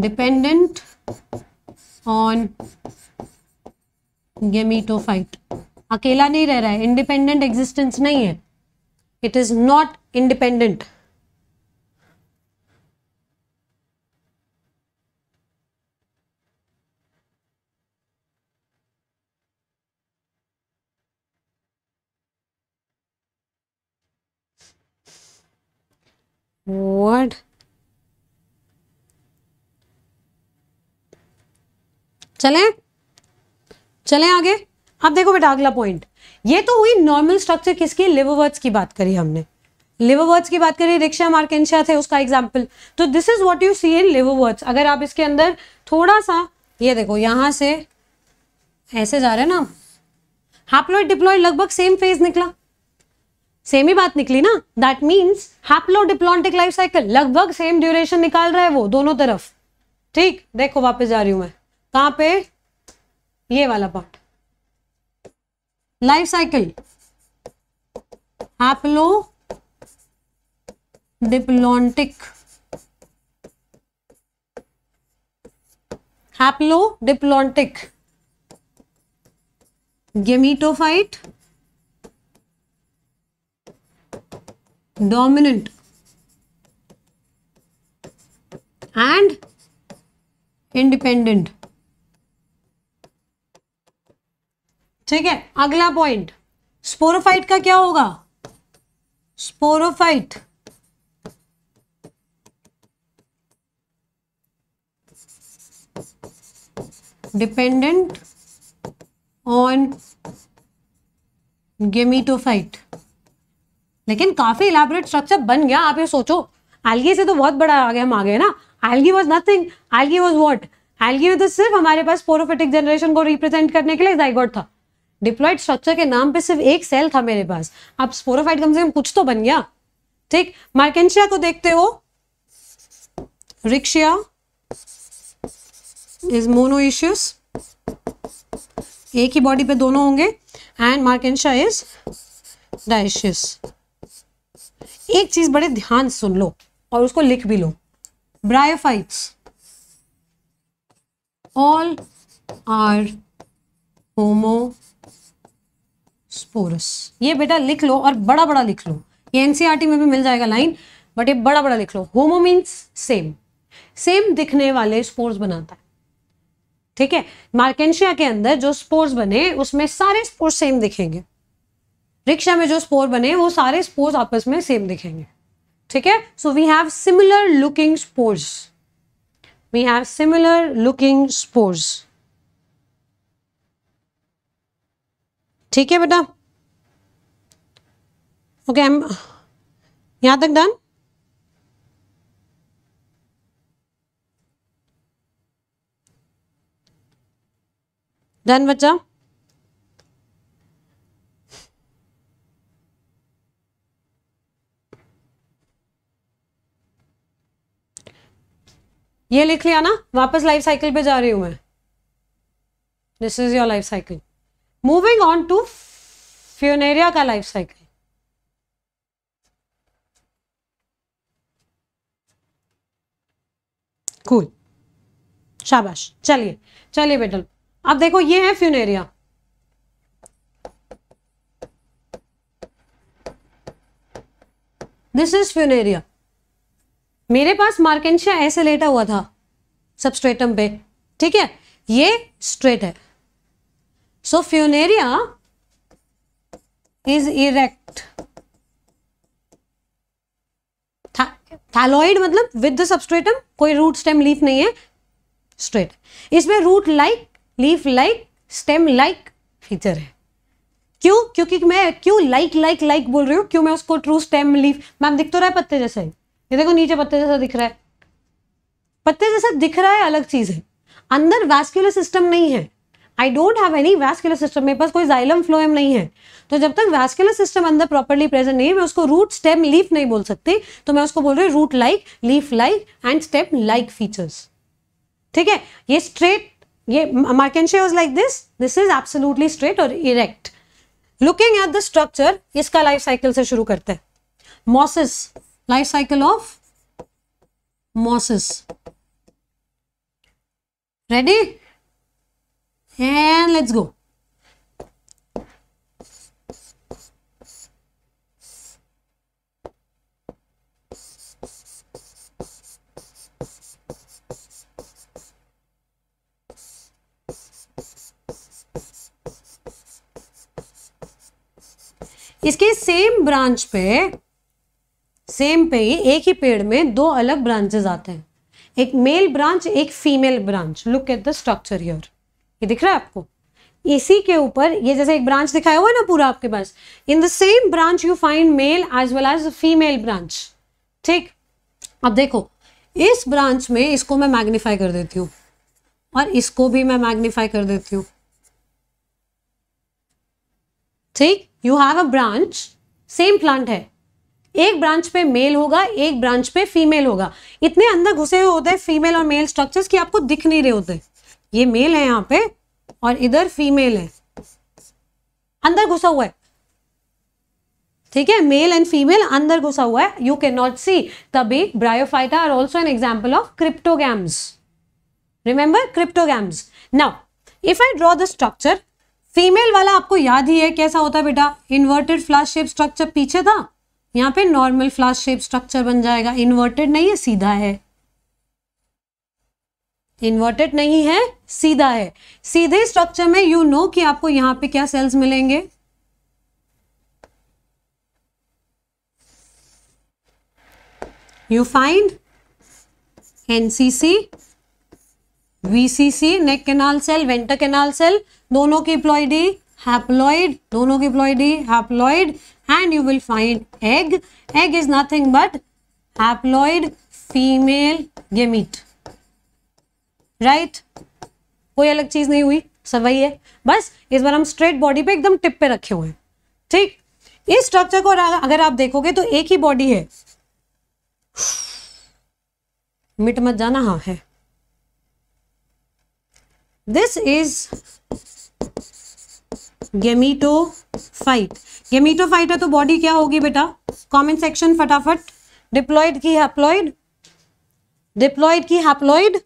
डिपेंडेंट ऑन गेमिटोफाइट अकेला नहीं रह रहा है इंडिपेंडेंट एग्जिस्टेंस नहीं है it is not independent word चले चले आगे अब देखो बेटा अगला पॉइंट ये तो हुई नॉर्मल स्ट्रक्चर किसकी लिवर वर्ड्स की बात करी हमने लिवर वर्ड्स की बात करी रिक्शा मार्केंशिया थे उसका एग्जाम्पल तो this is what you see in liverworts अगर आप इसके अंदर थोड़ा सा ये देखो यहां से ऐसे जा रहे हैं ना हाप्लोइड डिप्लॉइड लगभग सेम फेज निकला सेम ही बात निकली ना that means haplodiplontic life cycle लगभग सेम ड्यूरेशन निकाल रहा है वो दोनों तरफ ठीक देखो वापस जा रही हूं मैं कहां पे ये वाला part life cycle haplodiplontic haplodiplontic gametophyte dominant and independent ठीक है अगला पॉइंट स्पोरोफाइट का क्या होगा स्पोरोफाइट डिपेंडेंट ऑन गेमीटोफाइट लेकिन काफ़ी इलाबोरेट स्ट्रक्चर बन गया आप ये सोचो एल्गी से तो बहुत बड़ा आगे हम आ गए ना algae was nothing algae was what algae में तो सिर्फ हमारे पास पोरोफेटिक जनरेशन को रिप्रेजेंट करने के लिए जाइगोट था डिप्लॉयड स्ट्रक्चर के नाम पे सिर्फ एक सेल था मेरे पास अब स्पोरोफाइट कम से कम कुछ तो बन गया ठीक मार्केशिया को देखते हो रिक्शिया इज मोनो मोनोइशियस एक ही बॉडी पे दोनों होंगे एंड मार्केशिया इज डाइशियस एक चीज बड़े ध्यान सुन लो और उसको लिख भी लो bryophytes all are homosporous ये बेटा लिख लो और बड़ा बड़ा लिख लो ये एनसीईआरटी e में भी मिल जाएगा लाइन बट ये बड़ा बड़ा लिख लो होमो मीन्स सेम सेम दिखने वाले स्पोर्स बनाता है ठीक है मार्केशिया के अंदर जो स्पोर्स बने उसमें सारे स्पोर्स सेम दिखेंगे रिक्शा में जो स्पोर बने वो सारे स्पोर्स आपस में सेम दिखेंगे ठीक है so we have similar looking spores we have similar looking spores ठीक है बेटा ओके एम यहां तक डन डन बच्चा ये लिख लिया ना वापस लाइफ साइकिल पे जा रही हूं मैं this is your life cycle moving on to funaria का लाइफ साइकिल कूल शाबाश चलिए चलिए बेटल अब देखो ये है फ्यूनेरिया दिस इज फ्यूनेरिया मेरे पास मार्केंशिया ऐसे लेटा हुआ था सबस्ट्रेटम पे ठीक है ये स्ट्रेट है so funaria is erect thalloid मतलब विद द सबस्ट्रेटम कोई रूट स्टेम लीफ नहीं है स्ट्रेट इसमें root like leaf like stem like feature है क्यों क्योंकि मैं क्यों लाइक लाइक लाइक बोल रही हूँ क्यों मैं उसको ट्रू स्टेम लीफ मैम दिख तो रहा है पत्ते जैसे ही ये देखो नीचे पत्ते जैसा दिख रहा है पत्ते जैसा दिख रहा है अलग चीज़ है अंदर वैस्क्यूलर सिस्टम नहीं है I don't have any vascular system मेरे पास कोई जाइलम फ्लोएम नहीं है तो जब तक वैस्कुलर सिस्टम अंदर प्रॉपरली प्रेजेंट नहीं है मैं उसको रूट स्टेम लीफ नहीं बोल सकती तो मैं उसको बोल रही हूँ root like leaf like and stem like features ठीक है ये स्ट्रेट ये marchantia was like this this is absolutely straight और erect looking at the structure इसका लाइफ साइकिल से शुरू करते हैं mosses life cycle of mosses. Ready? And let's go. इसके सेम ब्रांच पे सेम पे ही एक ही पेड़ में दो अलग ब्रांचेस आते हैं एक मेल ब्रांच एक female branch look at the structure your ये दिख रहा है आपको इसी के ऊपर ये जैसे एक ब्रांच दिखाया हुआ है ना पूरा आपके पास in the same branch you find male as well as female branch ठीक अब देखो इस ब्रांच में इसको मैं मैग्नीफाई कर देती हूँ और इसको भी मैं मैग्नीफाई कर देती हूँ ठीक you have a branch same plant है एक ब्रांच पे मेल होगा एक ब्रांच पे फीमेल होगा इतने अंदर घुसे हुए होते हैं फीमेल और मेल स्ट्रक्चर्स कि आपको दिख नहीं रहे होते ये मेल है यहाँ पे और इधर फीमेल है अंदर घुसा हुआ है ठीक है मेल एंड फीमेल अंदर घुसा हुआ है यू कैन नॉट सी तभी bryophyta are also an example of cryptogams remember cryptogams now if I draw the structure female वाला आपको याद ही है कैसा होता है बेटा इन्वर्टेड फ्लैश शेप स्ट्रक्चर पीछे था यहाँ पे नॉर्मल फ्लास शेप स्ट्रक्चर बन जाएगा इन्वर्टेड नहीं है सीधा है इन्वर्टेड नहीं है सीधा है सीधे स्ट्रक्चर में यू you नो know कि आपको यहाँ पे क्या सेल्स मिलेंगे you find NCC VCC neck canal cell venter canal cell दोनों की प्लॉइडी हैप्लॉइड दोनों की ploidy haploid and you will find egg. Egg is nothing but haploid female gamete. Right कोई अलग चीज नहीं हुई सब वही है बस इस बार हम स्ट्रेट बॉडी पे एकदम टिप पे रखे हुए हैं ठीक इस स्ट्रक्चर को अगर आप देखोगे तो एक ही बॉडी है मिट मत जाना हाँ है this is gametophyte gametophyte है तो बॉडी क्या होगी बेटा कमेंट सेक्शन फटाफट डिप्लॉइड की हैप्लॉइड डिप्लॉइड की हैप्लॉइड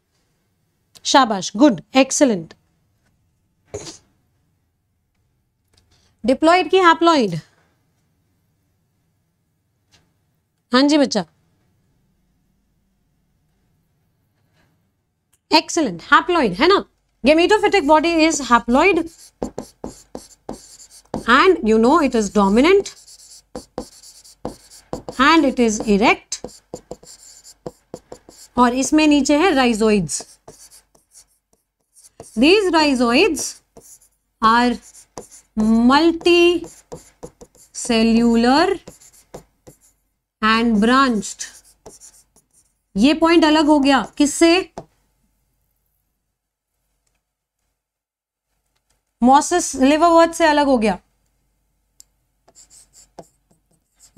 शाबाश गुड एक्सेलेंट डिप्लॉइड की हैप्लॉइड हाँ जी बच्चा एक्सेलेंट हैप्लॉइड है ना gametophytic body is haploid and you know it is dominant and it is erect और इसमें नीचे है rhizoids these rhizoids are multicellular and branched ये पॉइंट अलग हो गया किससे मॉसिस लिवरवर्थ से अलग हो गया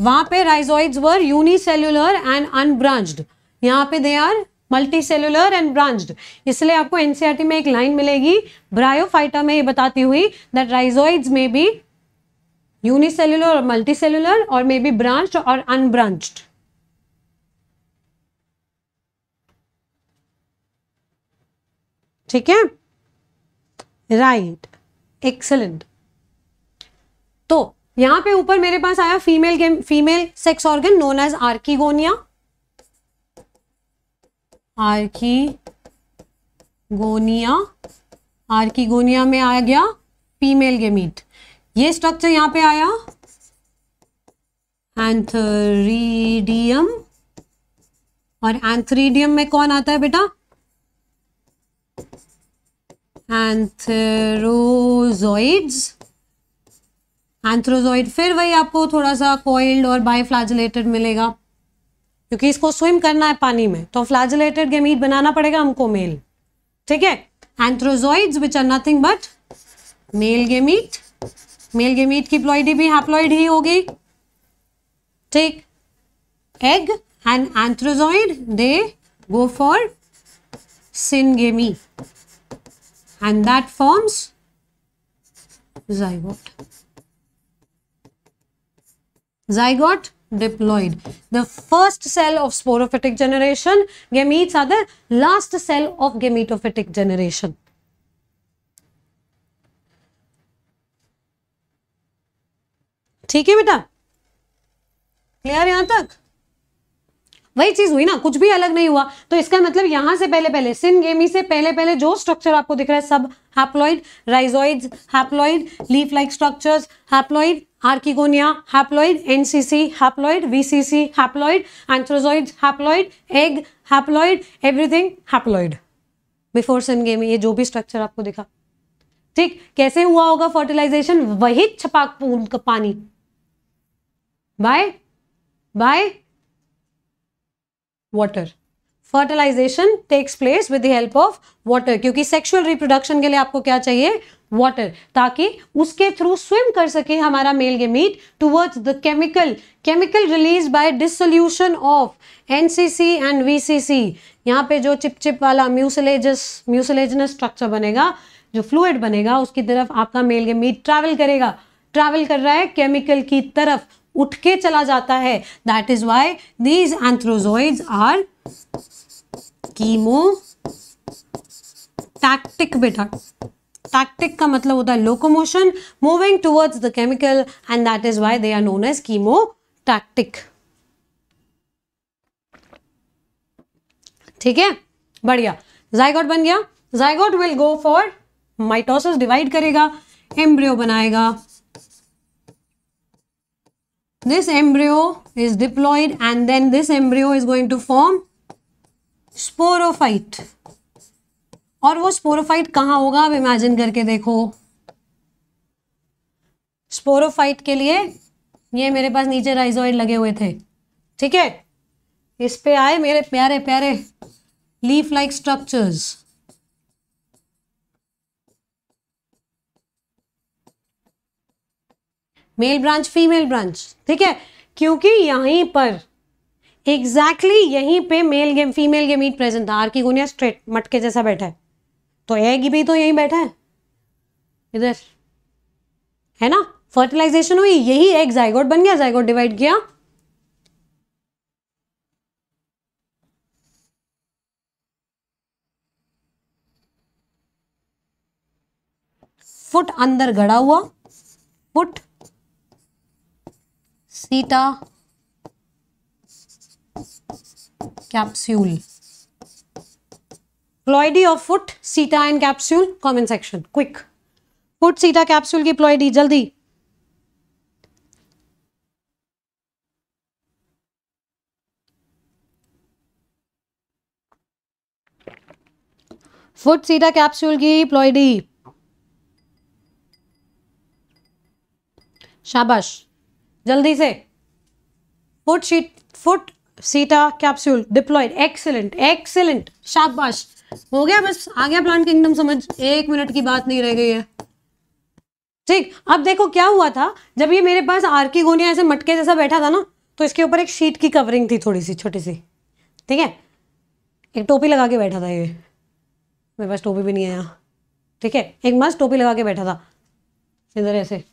वहां पे rhizoid were unicellular and unbranched यहाँ पे they are multicellular and branched इसलिए आपको एनसीआरटी e में एक लाइन मिलेगी ब्रायोफाइटा में ये बताती हुई दैट राइजॉइड में भी यूनिसेल्युलर और मल्टी सेल्यूलर और मे बी ब्रांच और अनब्रांच्ड ठीक है राइट एक्सलेंट तो यहाँ पे ऊपर मेरे पास आया female game female sex organ known as archegonia archegonia archegonia में आ गया फीमेल गेमीट ये स्ट्रक्चर यहाँ पे आया एंथरीडियम और एंथरीडियम में कौन आता है बेटा एंथरोजोइड्स एंथ्रोजॉइड फिर वही आपको थोड़ा सा कोइल्ड और बाई फ्लैजलेटेड मिलेगा क्योंकि इसको स्विम करना है पानी में तो फ्लैजलेटेड गेमीट बनाना पड़ेगा हमको मेल ठीक है antherozoids which are nothing but male gamete male gamete की प्लॉइडी भी हैप्लॉइड ही होगी ठीक egg and antherozoid they go for and that forms forms zygote zygote diploid the first cell of sporophytic generation gametes are the last cell of gametophytic generation ठीक है बेटा clear यहां तक वही चीज हुई ना कुछ भी अलग नहीं हुआ तो इसका मतलब यहां से पहले पहले गेमी से पहले पहले जो स्ट्रक्चर आपको दिख रहा है सब haploid rhizoid haploid leaf like structures haploid archegonia haploid NCC haploid VCC haploid antherozoid haploid egg haploid everything haploid before गेमी ये जो भी स्ट्रक्चर आपको दिखा ठीक कैसे हुआ होगा फर्टिलाइजेशन वही छपाक पानी by by water fertilisation takes place with the help of water क्योंकि सेक्सुअल रिप्रोडक्शन के लिए आपको क्या चाहिए वाटर ताकि उसके थ्रू स्विम कर सके हमारा male gamete towards the chemical chemical release by dissolution of NCC and VCC यहाँ पे जो चिपचिप वाला म्यूसलेजस म्यूसिलेजनस स्ट्रक्चर बनेगा जो फ्लूड बनेगा उसकी तरफ आपका मेल गेमीट ट्रैवल करेगा ट्रैवल कर रहा है केमिकल की तरफ उठ के चला जाता है that is why these antherozoids are chemotactic बेटा टैक्टिक का मतलब होता है locomotion moving towards the chemical and that is why they are known as chemotactic ठीक है बढ़िया जायगॉट बन गया zygote will go for mitosis divide करेगा एम्ब्रियो बनाएगा this embryo is diploid and then this embryo is going to form sporophyte और वो sporophyte कहाँ होगा आप इमेजिन करके देखो स्पोरोफाइट के लिए ये मेरे पास नीचे राइजोइड लगे हुए थे ठीक है इस पे आए मेरे प्यारे प्यारे leaf like structures male branch female branch ठीक है क्योंकि यहीं पर एग्जैक्टली exactly यहीं पे male game female gamete present था आर्की गुनिया स्ट्रेट मटके जैसा बैठा है तो एग भी तो यहीं बैठा है इधर है ना फर्टिलाइजेशन हुई यही एग जायगोट बन गया जायगोट डिवाइड किया फुट अंदर गड़ा हुआ foot seta capsule ploidy of foot seta and capsule comment section quick foot seta capsule की प्लॉयडी जल्दी फुट सीटा कैप्सूल की प्लॉयडी शाबाश जल्दी से foot sheet foot seta capsule diploid excellent excellent शाबाश हो गया बस आ गया प्लांट किंगडम समझ एक मिनट की बात नहीं रह गई है ठीक अब देखो क्या हुआ था जब ये मेरे पास की गोनिया ऐसे मटके जैसा बैठा था ना तो इसके ऊपर एक शीट की कवरिंग थी थोड़ी सी छोटी सी ठीक है एक टोपी लगा के बैठा था ये मेरे पास टोपी भी नहीं आया ठीक है एक मस्त टोपी लगा के बैठा था इधर ऐसे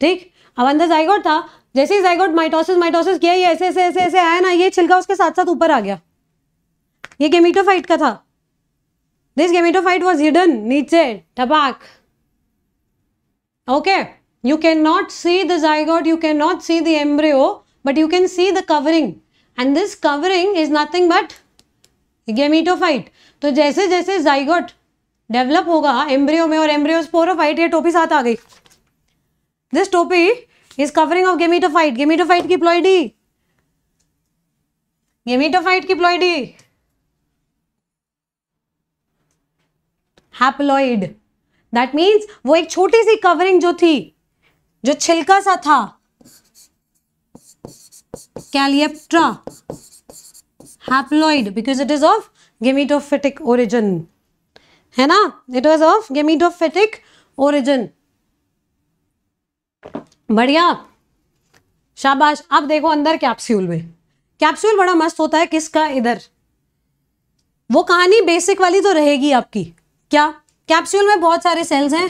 ठीक अब अंदर जाइगोट था जैसे ही जाइगोट माइटोसिस माइटोसिस किया ये ऐसे ऐसे ऐसे ऐसे आया ना ये छिलका उसके साथ साथ ऊपर आ गया ये गेमिटोफाइट का था दिस गेमिटोफाइट वॉज हिडन नीचे टपाक okay you can not see the zygote you can not see the embryo but you can see the covering and this covering is nothing but gametophyte तो जैसे जैसे zygote develop होगा embryo में और embryo sporophyte ये टोपी साथ आ गई This topi is covering of gametophyte Gametophyte की प्लॉइडी गेमिटोफाइट की प्लॉइडी हैप्लॉइड दैट मीन्स वो एक छोटी सी कवरिंग जो थी जो छिलका सा था calyptra haploid because it is of gametophytic origin है ना it was of gametophytic origin बढ़िया शाबाश अब देखो अंदर कैप्सूल में कैप्सूल बड़ा मस्त होता है किसका इधर वो कहानी बेसिक वाली तो रहेगी आपकी क्या कैप्सूल में बहुत सारे सेल्स हैं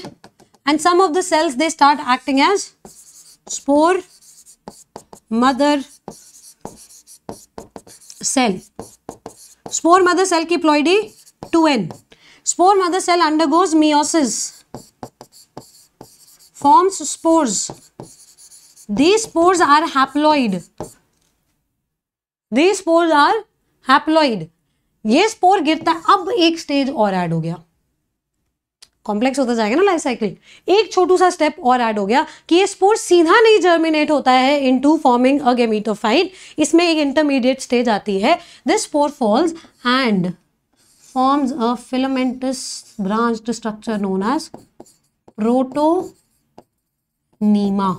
and some of the cells they start acting as spore mother cell spore mother cell की ploidy two N spore mother cell undergoes meiosis forms spores. These spores are haploid. These spores are haploid. ye spore girta है अब एक stage और ho हो गया complex होता जाएगा ना लाइफ साइकिल एक छोटू सा स्टेप और ऐड हो गया कि ये स्पोर सीधा नहीं जर्मिनेट होता है into forming a gametophyte इसमें एक इंटरमीडिएट स्टेज आती है this spore falls and forms a filamentous branched structure known as protonema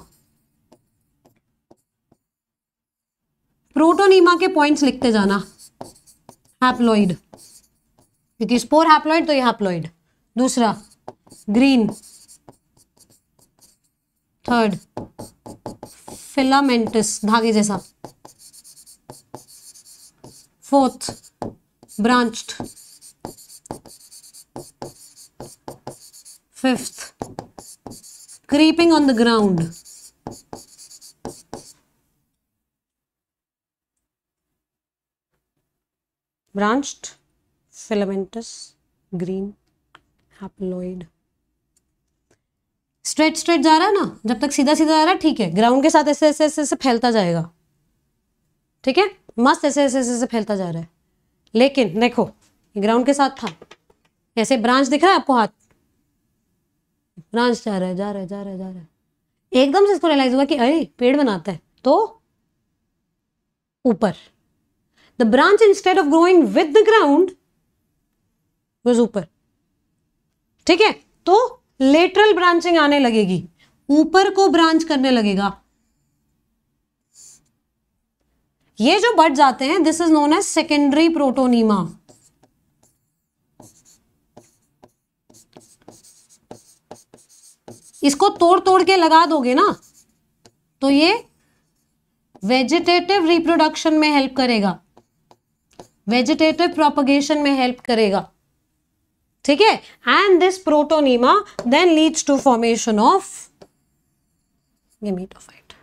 protonema के पॉइंट्स लिखते जाना हैप्लॉइड क्योंकि स्पोर हैप्लॉइड तो ये हैप्लॉइड दूसरा ग्रीन थर्ड फिलामेंटस धागे जैसा fourth branched fifth creeping on the ground. Branched, filamentous, green, haploid. Straight straight जा रहा है ना जब तक सीधा सीधा जा रहा है ठीक है ग्राउंड के साथ ऐसे ऐसे ऐसे ऐसे फैलता जाएगा ठीक है मस्त ऐसे ऐसे ऐसे ऐसे फैलता जा रहा है लेकिन देखो ग्राउंड के साथ था ऐसे ब्रांच दिख रहा है आपको हाथ ब्रांच जा रहा है जा रहा है जा रहा है जा रहा है एकदम से इसको रियलाइज हुआ कि अरे पेड़ बनाता है तो ऊपर the branch instead of growing with the ground was ऊपर ठीक है तो लेटरल ब्रांचिंग आने लगेगी ऊपर को ब्रांच करने लगेगा ये जो बड्स आते हैं this is known as secondary protonema इसको तोड़ तोड़ के लगा दोगे ना तो ये वेजिटेटिव रिप्रोडक्शन में हेल्प करेगा वेजिटेटिव प्रोपगेशन में हेल्प करेगा ठीक है and this protonema then leads to formation of gametophyte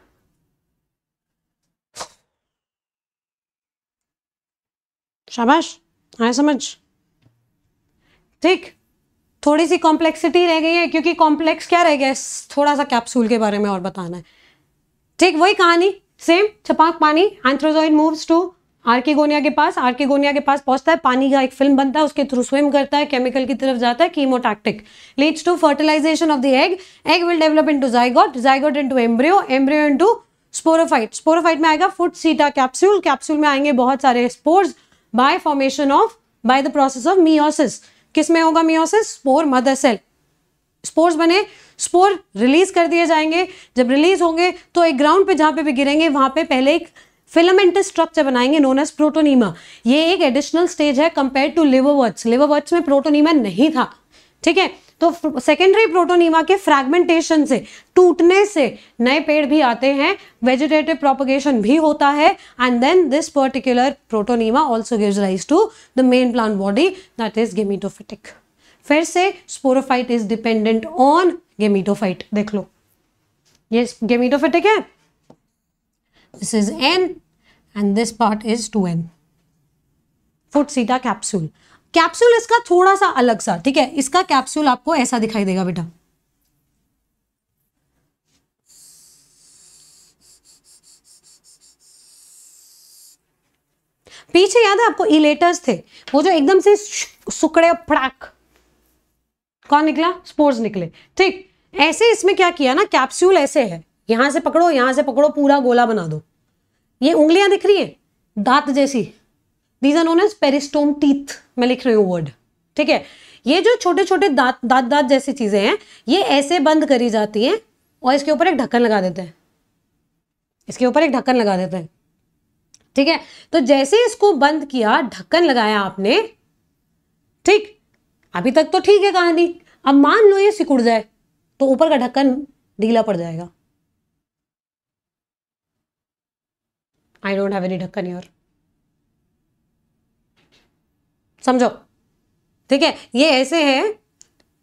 शाबाश आए समझ ठीक थोड़ी सी कॉम्प्लेक्सिटी रह गई है क्योंकि कॉम्प्लेक्स क्या रह गया है थोड़ा सा कैप्सूल के बारे में और बताना है ठीक वही कहानी सेम छपाक पानी एंथ्रोजोइन मूव्स टू आर्किगोनिया के पास आर्किगोनिया के पास पहुंचता है पानी का एक फिल्म बनता है उसके थ्रू स्विम करता है केमिकल की तरफ जाता है chemotactic leads to fertilization of the egg egg will develop into zygote zygote into embryo embryo into sporophyte sporophyte में आएगा फुट सीटा कैप्सूल कैप्सूल में आएंगे बहुत सारे spores by formation of by the process of meiosis किस में होगा meiosis spore mother cell spores बने स्पोर रिलीज कर दिए जाएंगे जब रिलीज होंगे तो एक ग्राउंड पे जहां पे भी गिरेंगे वहां पे पहले एक फिलामेंटस स्ट्रक्चर बनाएंगे नोन एज प्रोटोनीमा ये एक एडिशनल स्टेज है कंपेयर टू लिवोवर्ट्स लिवोवर्ट्स में प्रोटोनीमा नहीं था ठीक है तो सेकेंडरी प्रोटोनिमा के फ्रैगमेंटेशन से टूटने से नए पेड़ भी आते हैं वेजिटेटिव प्रोपोगेशन भी होता है and then this particular protonema also gives rise to the main plant body that is gametophytic फिर से sporophyte is dependent on gametophyte देख लो ये गेमिटोफिटिक है this is n and this part is two n foot seta capsule capsule इसका थोड़ा सा अलग सा ठीक है इसका कैप्सूल आपको ऐसा दिखाई देगा बेटा पीछे याद है आपको इलेटर्स थे वो जो एकदम से सुकड़े फड़ाक कौन निकला स्पोर्स निकले ठीक ऐसे इसमें क्या किया ना कैप्सूल ऐसे है यहां से पकड़ो यहां से पकड़ो पूरा गोला बना दो ये उंगलियां दिख रही है दांत जैसी these are known as peristome teeth मैं लिख रही हूँ वर्ड ठीक है ये जो छोटे छोटे दांत दांत दांत जैसी चीज़ें हैं ये ऐसे बंद करी जाती हैं और इसके ऊपर एक ढक्कन लगा देते हैं इसके ऊपर एक ढक्कन लगा देते हैं ठीक है तो जैसे इसको बंद किया ढक्कन लगाया आपने ठीक अभी तक तो ठीक है कहानी अब मान लो ये सिकुड़ जाए तो ऊपर का ढक्कन ढीला पड़ जाएगा आई डोंट हैव एनी ढक्कन योर समझो ठीक है ये ऐसे है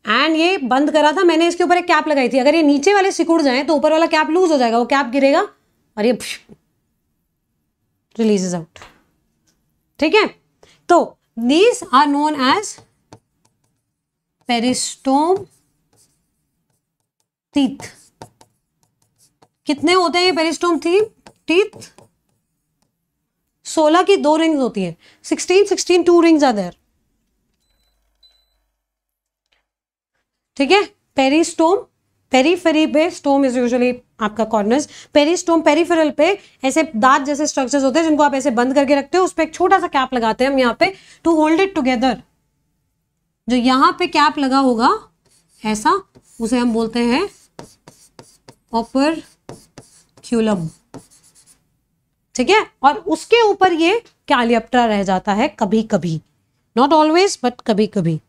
एंड ये बंद करा था मैंने इसके ऊपर एक कैप लगाई थी अगर ये नीचे वाले सिकुड़ जाए तो ऊपर वाला कैप लूज हो जाएगा वो कैप गिरेगा और ये रिलीज इज आउट ठीक है तो these are known as peristome teeth कितने होते हैं ये पेरिस्टोम थी टीथ सोलह की दो रिंग्स होती है sixteen sixteen two rings are there ठीक है पेरिस्टोम पेरीफेरी पे स्टोम इज यूजली आपका कॉर्नर्स पेरीस्टोम पेरीफेरल पे ऐसे दांत जैसे स्ट्रक्चर्स होते हैं जिनको आप ऐसे बंद करके रखते हो उस पर एक छोटा सा कैप लगाते हैं हम यहाँ पे टू होल्ड इट टुगेदर जो यहाँ पे कैप लगा होगा ऐसा उसे हम बोलते हैं ऑपर क्यूलम ठीक है और उसके ऊपर ये कैलियप्टरा रह जाता है कभी कभी नॉट ऑलवेज बट कभी कभी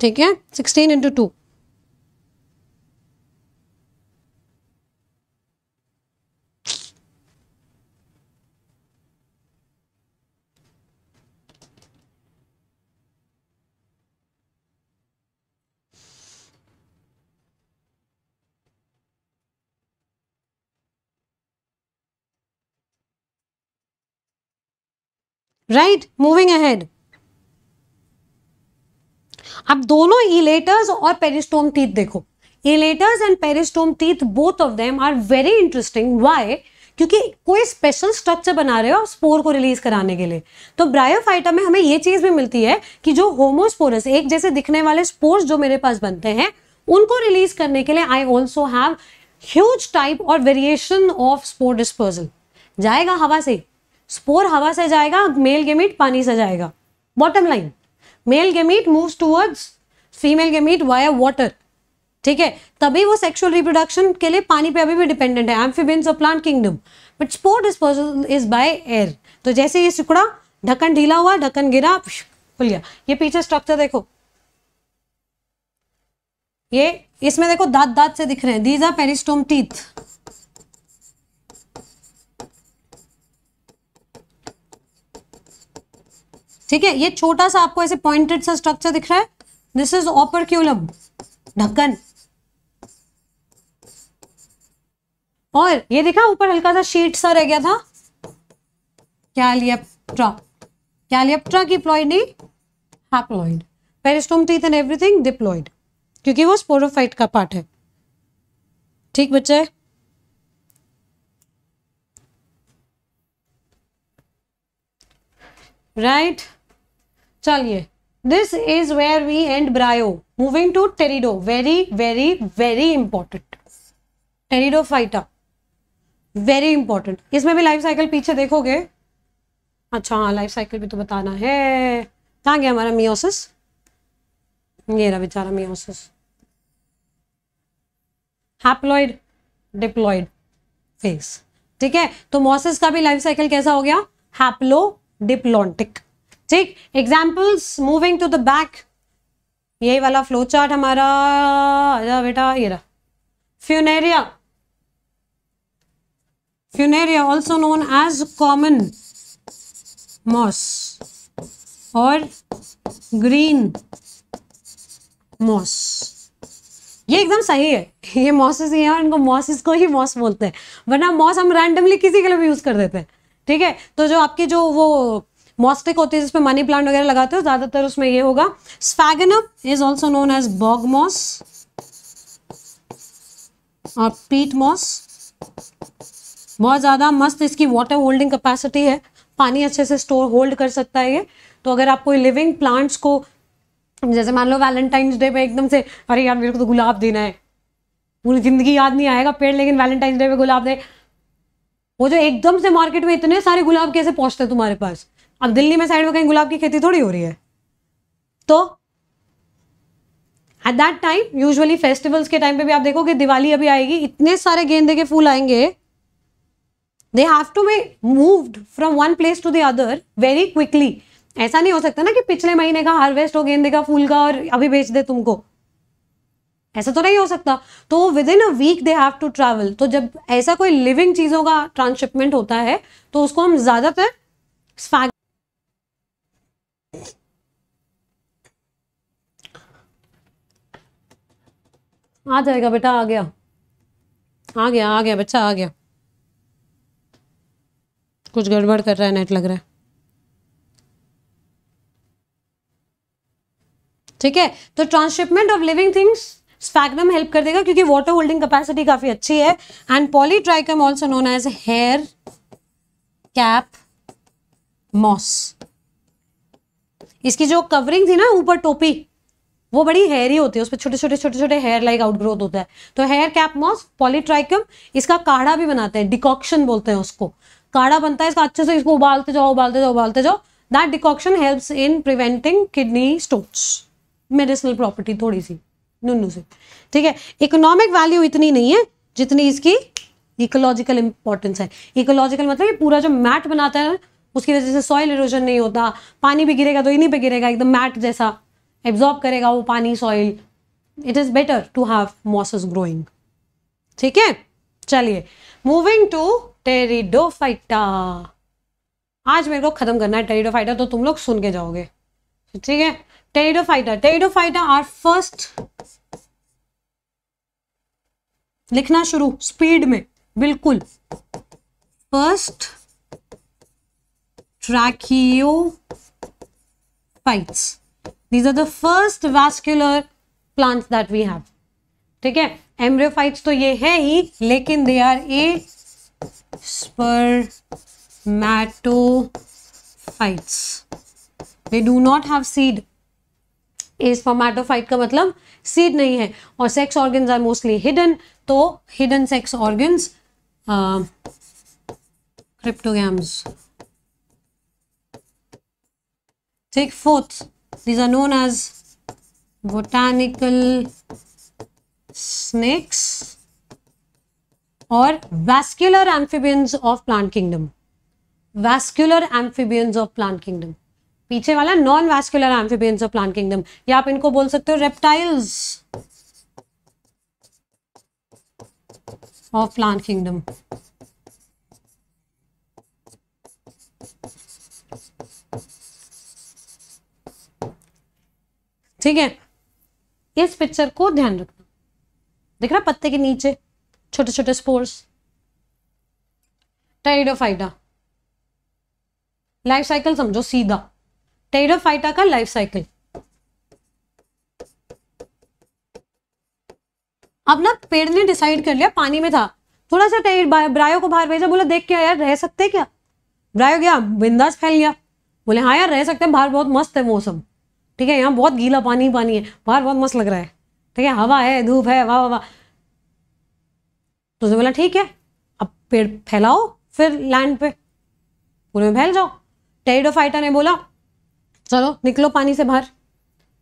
ठीक है sixteen into two right moving ahead अब दोनों इलेटर्स और पेरिस्टोम टीथ देखो elaters and peristome teeth both of them are very interesting why क्योंकि कोई स्पेशल स्ट्रक्चर बना रहे हो स्पोर को रिलीज कराने के लिए तो ब्रायोफाइटा में हमें ये चीज़ भी मिलती है कि जो होमोस्पोरस एक जैसे दिखने वाले स्पोर्स जो मेरे पास बनते हैं उनको रिलीज करने के लिए I also have huge type और वेरिएशन ऑफ स्पोर डिस्पोजल जाएगा हवा से स्पोर हवा से जाएगा मेल गेमीट पानी से जाएगा bottom line male gamete moves towards female gamete via water ठीक है तभी वो सेक्सुअल रिप्रोडक्शन के लिए पानी पे अभी भी डिपेंडेंट है amphibians of plant kingdom but spore disposal is by air तो जैसे ये सुकड़ा ढक्कन ढीला हुआ ढक्कन गिरा खुल गया ये पीछे स्ट्रक्चर देखो ये इसमें देखो दांत दांत से दिख रहे हैं दीज आर पेरिस्टोम टीथ ठीक है ये छोटा सा आपको ऐसे पॉइंटेड सा स्ट्रक्चर दिख रहा है दिस इज ऑपरक्यूलम ढक्कन और ये देखा ऊपर हल्का सा शीट सा रह गया था कैलियप्ट्रा कैलियप्ट्रा की ploidy haploid peristome teeth and everything diploid क्योंकि वो स्पोरोफाइट का पार्ट है ठीक बच्चे राइट right. चलिए this is where we end bryo moving to pterido very very very important pteridophyta very important इसमें भी लाइफ साइकिल पीछे देखोगे अच्छा हाँ लाइफ साइकिल भी तो बताना है कहाँ गया हमारा मियोसिस मेरा बेचारा मियोसिस हैप्लॉइड डिप्लॉइड फेस ठीक है तो मोसिस का भी लाइफ साइकिल कैसा हो गया हैप्लो डिप्लॉन्टिक ठीक examples moving to the back यही वाला फ्लो चार्ट हमारा आजा बेटा ये रहा funaria funaria also known as common moss और ग्रीन मॉस ये एकदम सही है ये मॉसेस ही हैं और इनको मॉसिस को ही मॉस बोलते हैं वरना मॉस हम रैंडमली किसी के लिए भी यूज़ कर देते हैं ठीक है तो जो आपके जो वो मॉस्टिक होती है जिसमें मनी प्लांट वगैरह लगाते हो ज्यादातर उसमें ये होगा sphagnum is also known as bog moss और पीट मॉस बहुत ज़्यादा मस्त इसकी वाटर होल्डिंग कैपेसिटी है पानी अच्छे से स्टोर होल्ड कर सकता है ये तो अगर आप कोई लिविंग प्लांट्स को जैसे मान लो वैलेंटाइंस डे पे एकदम से अरे यार मेरे को तो गुलाब देना है पूरी ज़िंदगी याद नहीं आएगा पेड़ लेकिन वैलेंटाइंस डे पे गुलाब दे वो जो एकदम से मार्केट में इतने सारे गुलाब कैसे पहुंचते तुम्हारे पास अब दिल्ली में साइड में कहीं गुलाब की खेती थोड़ी हो रही है तो at that time usually festivals के टाइम पे भी आप देखोगे दिवाली अभी आएगी इतने सारे गेंदे के फूल आएंगे they have to be moved from one place to the other very quickly ऐसा नहीं हो सकता ना कि पिछले महीने का हार्वेस्ट हो गेंदे का फूल का और अभी बेच दे तुमको ऐसा तो नहीं हो सकता तो within a week they have to travel तो जब ऐसा कोई लिविंग चीज़ों का ट्रांसशिपमेंट होता है तो उसको हम ज़्यादातर आ जाएगा बेटा आ गया आ गया आ गया बच्चा आ गया कुछ गड़बड़ कर रहा है नेट लग रहा है ठीक है तो transshipment of living things sphagnum help कर देगा क्योंकि वाटर होल्डिंग कैपेसिटी काफी अच्छी है and polytrichum also known as hair cap moss इसकी जो कवरिंग थी ना ऊपर टोपी वो बड़ी हेयरी होती है उसमें छोटे छोटे छोटे छोटे हेयर लाइक आउटग्रोथ होता है तो हेयर कैप मॉस पॉलीट्राइकम इसका काढ़ा भी बनाते हैं डिकॉक्शन बोलते हैं उसको काढ़ा बनता है इसका अच्छे से इसको उबालते जाओ उबालते जाओ उबालते जाओ that decoction helps in preventing kidney stones medicinal property थोड़ी सी नुनू से ठीक है इकोनॉमिक वैल्यू इतनी नहीं है जितनी इसकी इकोलॉजिकल इंपॉर्टेंस है इकोलॉजिकल मतलब ये पूरा जो मैट बनाता है उसकी वजह से सॉइल इरोजन नहीं होता पानी भी गिरेगा तो इन्हीं पे गिरेगा एकदम मैट जैसा एब्जॉर्ब करेगा वो पानी soil it is better to have mosses growing ठीक है चलिए मूविंग टू टेरिडोफाइटा आज मेरे को ख़त्म करना है टेरिडोफाइटा तो तुम लोग सुन के जाओगे ठीक है टेरिडोफाइटा टेरिडोफाइटा आर फर्स्ट लिखना शुरू स्पीड में बिल्कुल first tracheophytes these are the first vascular plants that we have ठीक है एम्ब्रियोफाइट्स तो ये है ही लेकिन they are a spermatophytes they do not have seed a spermatophyte का मतलब सीड नहीं है और sex organs are mostly hidden तो हिडन सेक्स ऑर्गन्स क्रिप्टोग्स ठीक fourth these are known as botanical snakes और vascular amphibians of plant kingdom vascular amphibians of plant kingdom पीछे वाला non vascular amphibians of plant kingdom या आप इनको बोल सकते हो रेप्टाइल्स ऑफ प्लांट किंगडम ठीक है इस पिक्चर को ध्यान रखना देख रहा पत्ते के नीचे छोटे छोटे स्पोर्स टाइडोफाइटा लाइफ साइकिल समझो सीधा टेरोफाइटा का लाइफ साइकिल अब ना पेड़ ने डिसाइड कर लिया पानी में था थोड़ा सा ब्रायो को बाहर भेजा बोला देख क्या यार रह सकते क्या ब्रायो गया बिंदास फैल गया बोले हाँ यार रह सकते हैं बाहर बहुत मस्त है मौसम ठीक है यहाँ बहुत गीला पानी पानी है बाहर बहुत मस्त लग रहा है ठीक है हवा है धूप है वाह वाह तो उसने बोला ठीक है अब पेड़ फैलाओ फिर लैंड पे पूरे में फैल जाओ टेरिडोफाइटा ने बोला चलो निकलो पानी से बाहर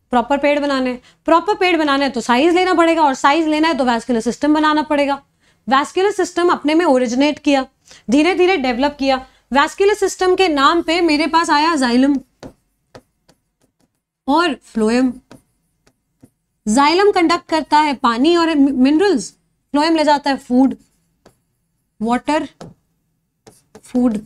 प्रॉपर पेड़ बनाने प्रॉपर पेड़ बनाने तो साइज लेना पड़ेगा और साइज लेना है तो वैस्कुलर सिस्टम बनाना पड़ेगा वैस्कुलर सिस्टम अपने में ओरिजिनेट किया धीरे धीरे डेवलप किया वैस्कुलर सिस्टम के नाम पे मेरे पास आया जाइलम और फ्लोएम जाइलम कंडक्ट करता है पानी और मिनरल्स फ्लोएम ले जाता है फूड वाटर फूड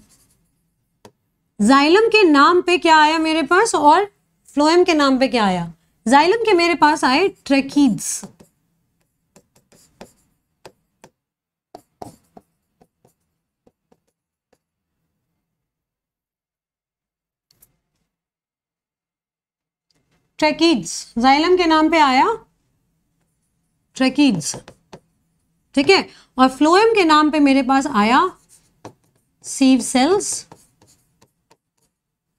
जाइलम के नाम पे क्या आया मेरे पास और फ्लोएम के नाम पे क्या आया जाइलम के मेरे पास आए ट्रेकिड्स ट्रैकिड्स जाइलम के नाम पे आया ट्रैकिड्स ठीक है और फ्लोएम के नाम पे मेरे पास आया sieve cells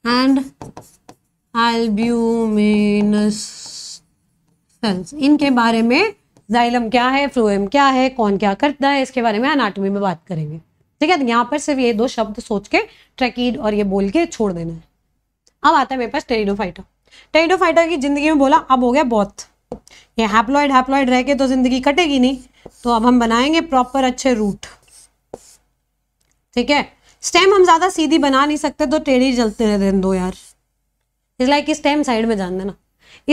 and albuminous cells इनके बारे में जाइलम क्या है फ्लोएम क्या है कौन क्या करता है इसके बारे में एनाटॉमी में बात करेंगे ठीक है तो यहाँ पर सिर्फ ये दो शब्द सोच के ट्रैकिड और ये बोल के छोड़ देना है अब आता है मेरे पास टेरिडोफाइटा टेरिडोफाइटा की जिंदगी में बोला अब हो गया बहुत ये हैप्लॉइड हैप्लॉइड रह के तो जिंदगी कटेगी नहीं तो अब हम बनाएंगे प्रॉपर अच्छे रूट ठीक है स्टेम हम ज्यादा सीधी बना नहीं सकते तो टेढ़ी जलते रहते दो यार इस लाइक स्टेम साइड में जान देना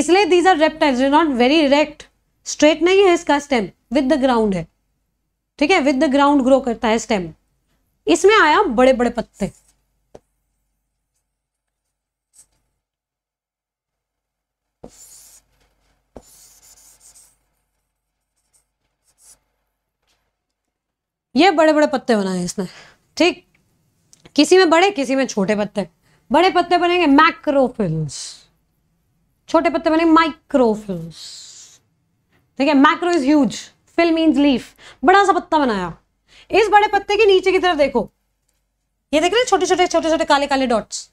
इसलिए these are reptiles not very erect straight नहीं है इसका स्टेम विद द ग्राउंड है ठीक है विद द ग्राउंड ग्रो करता है स्टेम इसमें आया बड़े बड़े पत्ते ये बड़े बड़े पत्ते बनाए इसने ठीक किसी में बड़े किसी में छोटे पत्ते बड़े पत्ते बनेंगे मैक्रोफिल्स छोटे पत्ते बनेंगे माइक्रोफिल्स ठीक है macro is huge phyll means leaf बड़ा सा पत्ता बनाया इस बड़े पत्ते के नीचे की तरफ देखो ये देख रहे छोटे छोटे छोटे छोटे काले काले डॉट्स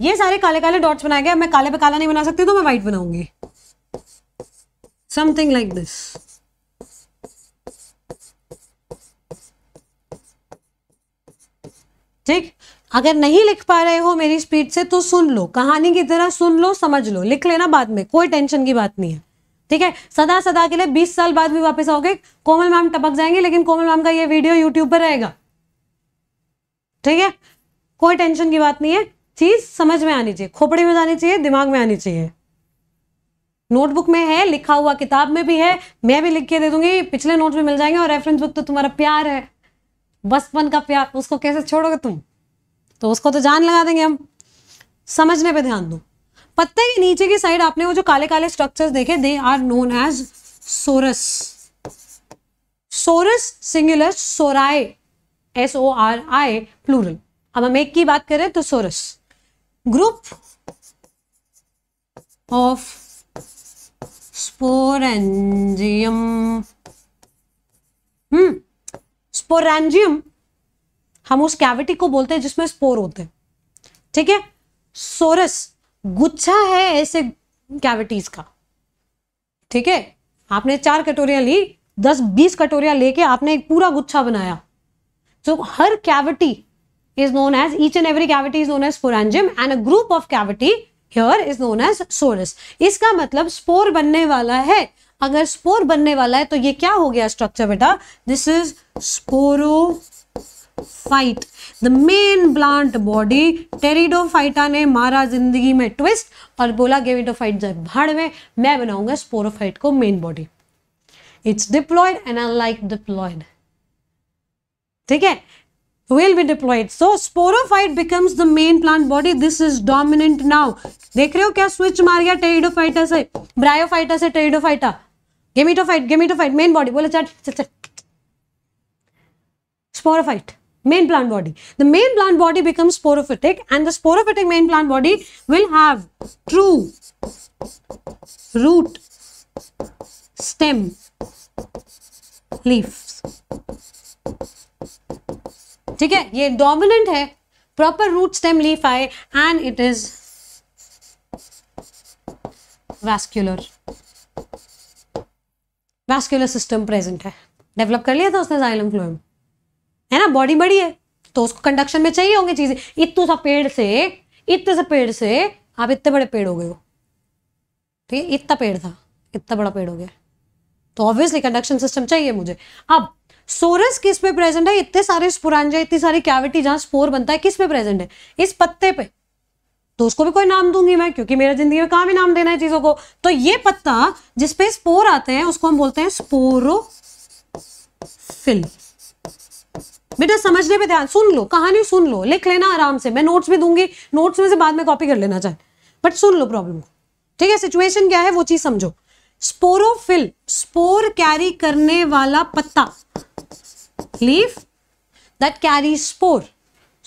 ये सारे काले काले डॉट्स बनाए गए मैं काले पे काला नहीं बना सकती तो मैं व्हाइट बनाऊंगी समथिंग लाइक दिस ठीक अगर नहीं लिख पा रहे हो मेरी स्पीड से तो सुन लो कहानी की तरह सुन लो समझ लो लिख लेना बाद में कोई टेंशन की बात नहीं है ठीक है सदा सदा के लिए 20 साल बाद भी वापस आओगे कोमल मैम टपक जाएंगे लेकिन कोमल मैम का ये वीडियो यूट्यूब पर रहेगा ठीक है कोई टेंशन की बात नहीं है चीज समझ में आनी चाहिए खोपड़ी में जानी चाहिए दिमाग में आनी चाहिए नोटबुक में है लिखा हुआ किताब में भी है मैं भी लिख के दे दूंगी पिछले नोट्स भी मिल जाएंगे और रेफरेंस बुक तो तुम्हारा प्यार है बचपन का प्यार उसको कैसे छोड़ोगे तुम तो उसको तो जान लगा देंगे हम समझने पे ध्यान दो पत्ते के नीचे की साइड आपने वो जो काले काले स्ट्रक्चर्स देखे they are known as sorus sorus singular sori S O R I plural अब हम एक की बात करें तो sorus group of sporangium hmm sporangium हम उस कैविटी को बोलते हैं जिसमें स्पोर होते हैं ठीक है सोरस गुच्छा है ऐसे कैविटीज का ठीक है आपने चार कटोरियां ली दस बीस कटोरियां लेके आपने एक पूरा गुच्छा बनाया सो so, हर cavity is known as each and every cavity is known as sporangium and a group of cavity here is known as sorus इसका मतलब स्पोर बनने वाला है अगर स्पोर बनने वाला है तो ये क्या हो गया स्ट्रक्चर बेटा this is sporophyte the main plant body pteridophyta ने मारा जिंदगी में ट्विस्ट और बोला गेमिटोफाइट जब भाड़ में मैं बनाऊंगा स्पोरोफाइट को main body it's diploid and I like diploid ठीक है will be deployed so sporophyte becomes the main plant body this is dominant now देख रहे हो क्या स्विच मार गया टेरिडोफाइटा से ब्रायोफाइटा से pteridophyta gametophyte gametophyte main body बोले चल चल sporophyte main plant body the main plant body become sporophytic and the sporophytic main plant body will have true root stem leaf ठीक है ये डोमिनेंट है प्रॉपर रूट स्टेम लीफ आए and it is vascular vascular system present है develop कर लिया था उसने जाइलम फ्लोएम है ना बॉडी बड़ी है तो उसको कंडक्शन में चाहिए होंगी चीज़ें इतने सा पेड़ से इतने से पेड़ से आप इतने बड़े पेड़ हो गए हो ठीक है इतना पेड़ था इतना बड़ा पेड़ हो गया तो ऑब्वियसली कंडक्शन सिस्टम चाहिए मुझे अब सोरस किस पे प्रेजेंट है इतने सारे स्पुरांजा इतनी सारी कैविटी जहां स्पोर बनता है किस पे प्रेजेंट है इस पत्ते पे तो उसको भी कोई नाम दूंगी मैं क्योंकि मेरा जिंदगी में कहा भी नाम देना है चीजों को तो ये पत्ता जिसपे स्पोर आते हैं उसको हम बोलते हैं स्पोरो बेटा समझने पे ध्यान सुन लो कहानी सुन लो लिख लेना आराम से मैं नोट्स भी दूंगी नोट्स में से बाद में कॉपी कर लेना चाहे बट सुन लो प्रॉब्लम को ठीक है सिचुएशन क्या है वो चीज समझो स्पोरोफिल स्पोर कैरी करने वाला पत्ता leaf that carry spore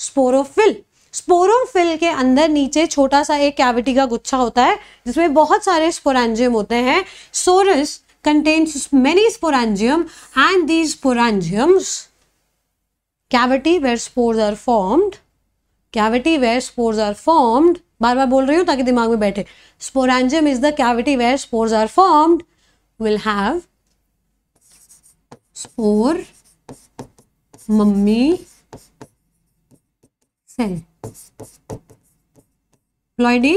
sporophyll sporophyll के अंदर नीचे छोटा सा एक कैविटी का गुच्छा होता है जिसमें बहुत सारे स्पोरेंजियम होते हैं sorus contains many sporangium and these sporangiums cavity where spores are formed cavity where spores are formed बार बार बोल रही हूँ ताकि दिमाग में बैठे sporangium is the cavity where spores are formed will have spore mummy cell diploid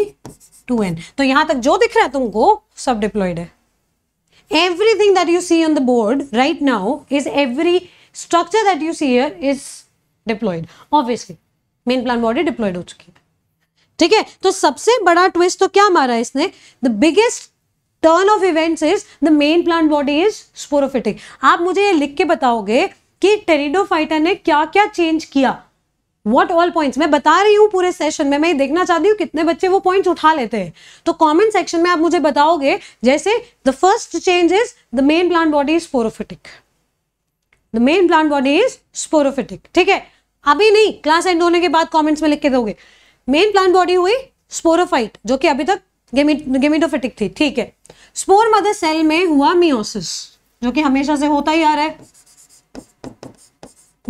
two n तो यहां तक जो दिख रहा है तुमको सब डिप्लॉयड है everything that you see on the board right now is every structure that you see here is deployed obviously main plant body deployed हो चुकी है ठीक है तो सबसे बड़ा ट्विस्ट तो क्या मारा इसने the biggest turn of events is the main plant body is sporophytic आप मुझे ये लिख के बताओगे कि टेरिडोफाइटा ने क्या क्या चेंज किया वॉट ऑल पॉइंट्स मैं बता रही हूँ पूरे सेशन में मैं ये देखना चाहती हूँ कितने बच्चे वो पॉइंट्स उठा लेते हैं तो कॉमेंट सेक्शन में आप मुझे बताओगे जैसे the first change is the main plant body is sporophytic the main plant body is sporophytic ठीक है अभी नहीं क्लास एंड होने के बाद कॉमेंट्स में लिख के दोगे मेन प्लांट बॉडी हुई स्पोरोफाइट जो कि अभी तक गेमिटोफिटिक थी ठीक है स्पोर मदर सेल में हुआ मियोसिस जो कि हमेशा से होता ही आ रहा है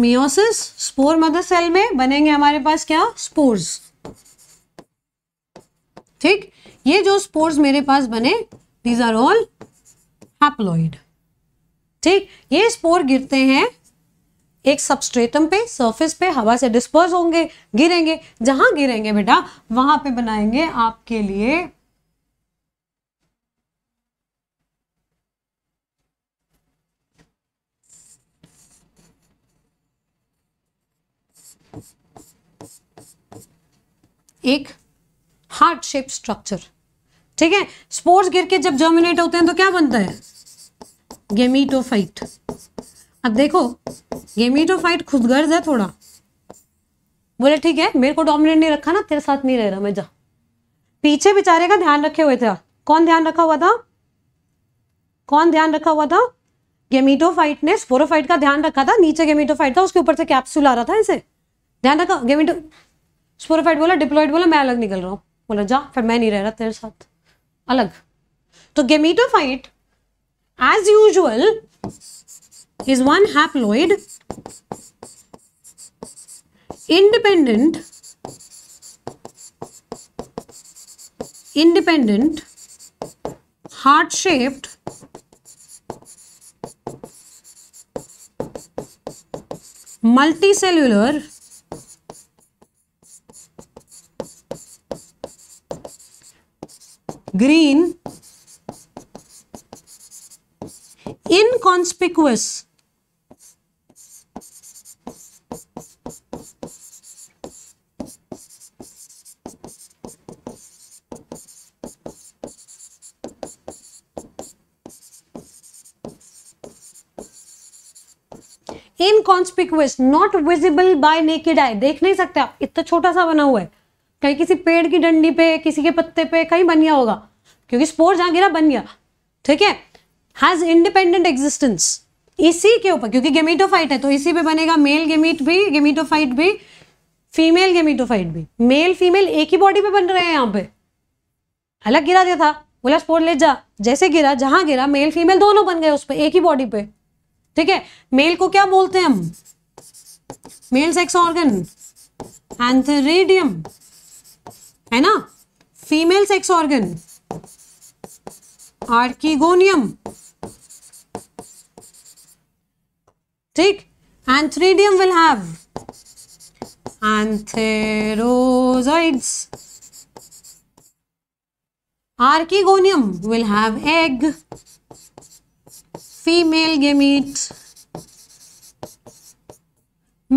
मियोसिस स्पोर मदर सेल में बनेंगे हमारे पास क्या स्पोर्स ठीक ये जो स्पोर्स मेरे पास बने दीज आर ऑल हैप्लॉइड ठीक ये स्पोर गिरते हैं एक सबस्ट्रेटम पे सरफेस पे हवा से डिस्पर्स होंगे गिरेंगे जहां गिरेंगे बेटा वहां पे बनाएंगे आपके लिए एक हार्ट शेप स्ट्रक्चर ठीक है स्पोर्स गिर के जब जर्मिनेट होते हैं तो क्या बनता है गेमीटोफाइट अब देखो गेमीटोफाइट गर्ज है थोड़ा बोले ठीक है मेरे को डोमिनेट नहीं रखा ना तेरे साथ नहीं रह रहा मैं जा पीछे बेचारे का ध्यान रखे हुए थे कौन ध्यान रखा हुआ था कौन ध्यान रखा हुआ था गेमीटोफाइट ने स्पोरोफाइट का ध्यान रखा था नीचे गेमीटोफाइट था उसके ऊपर से कैप्सूल आ रहा था इसे ध्यान रखा गेमीटो स्पोरोफाइट बोला डिप्लॉइड बोला मैं अलग निकल रहा हूँ बोला जा फिर मैं नहीं रह रहा तेरे साथ अलग तो gametophyte as usual is one haploid independent heart shaped multicellular green inconspicuous inconspicuous not visible by naked eye देख नहीं सकते आप इतना छोटा सा बना हुआ है कहीं किसी पेड़ की डंडी पे किसी के पत्ते पे कहीं बन गया होगा क्योंकि स्पोर जहां गिरा बन गया ठीक है हैज इंडिपेंडेंट एग्जिस्टेंस इसी के ऊपर क्योंकि गेमिटोफाइट है तो इसी पे बनेगा मेल गेमिट भी गेमिटोफाइट भी फीमेल गेमिटोफाइट भी मेल फीमेल एक ही बॉडी पे बन रहे हैं यहाँ पे अलग गिरा दिया था बोला स्पोर ले जा जैसे गिरा जहां गिरा मेल फीमेल दोनों बन गए उस पर एक ही बॉडी पे ठीक है मेल को क्या बोलते हैं हम मेल सेक्स ऑर्गन एंथेरिडियम है ना फीमेल सेक्स ऑर्गन आर्किगोनियम ठीक antheridium will have antherozoids archegonium will have egg female gamete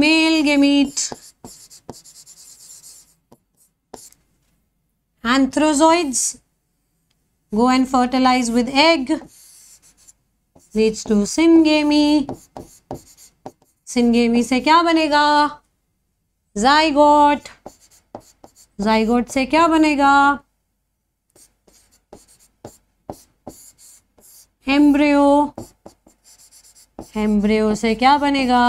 male gamete Anthrozoids go and fertilize with egg leads to syngamy. Syngamy se kya banega zygote zygote se kya banega embryo embryo se kya banega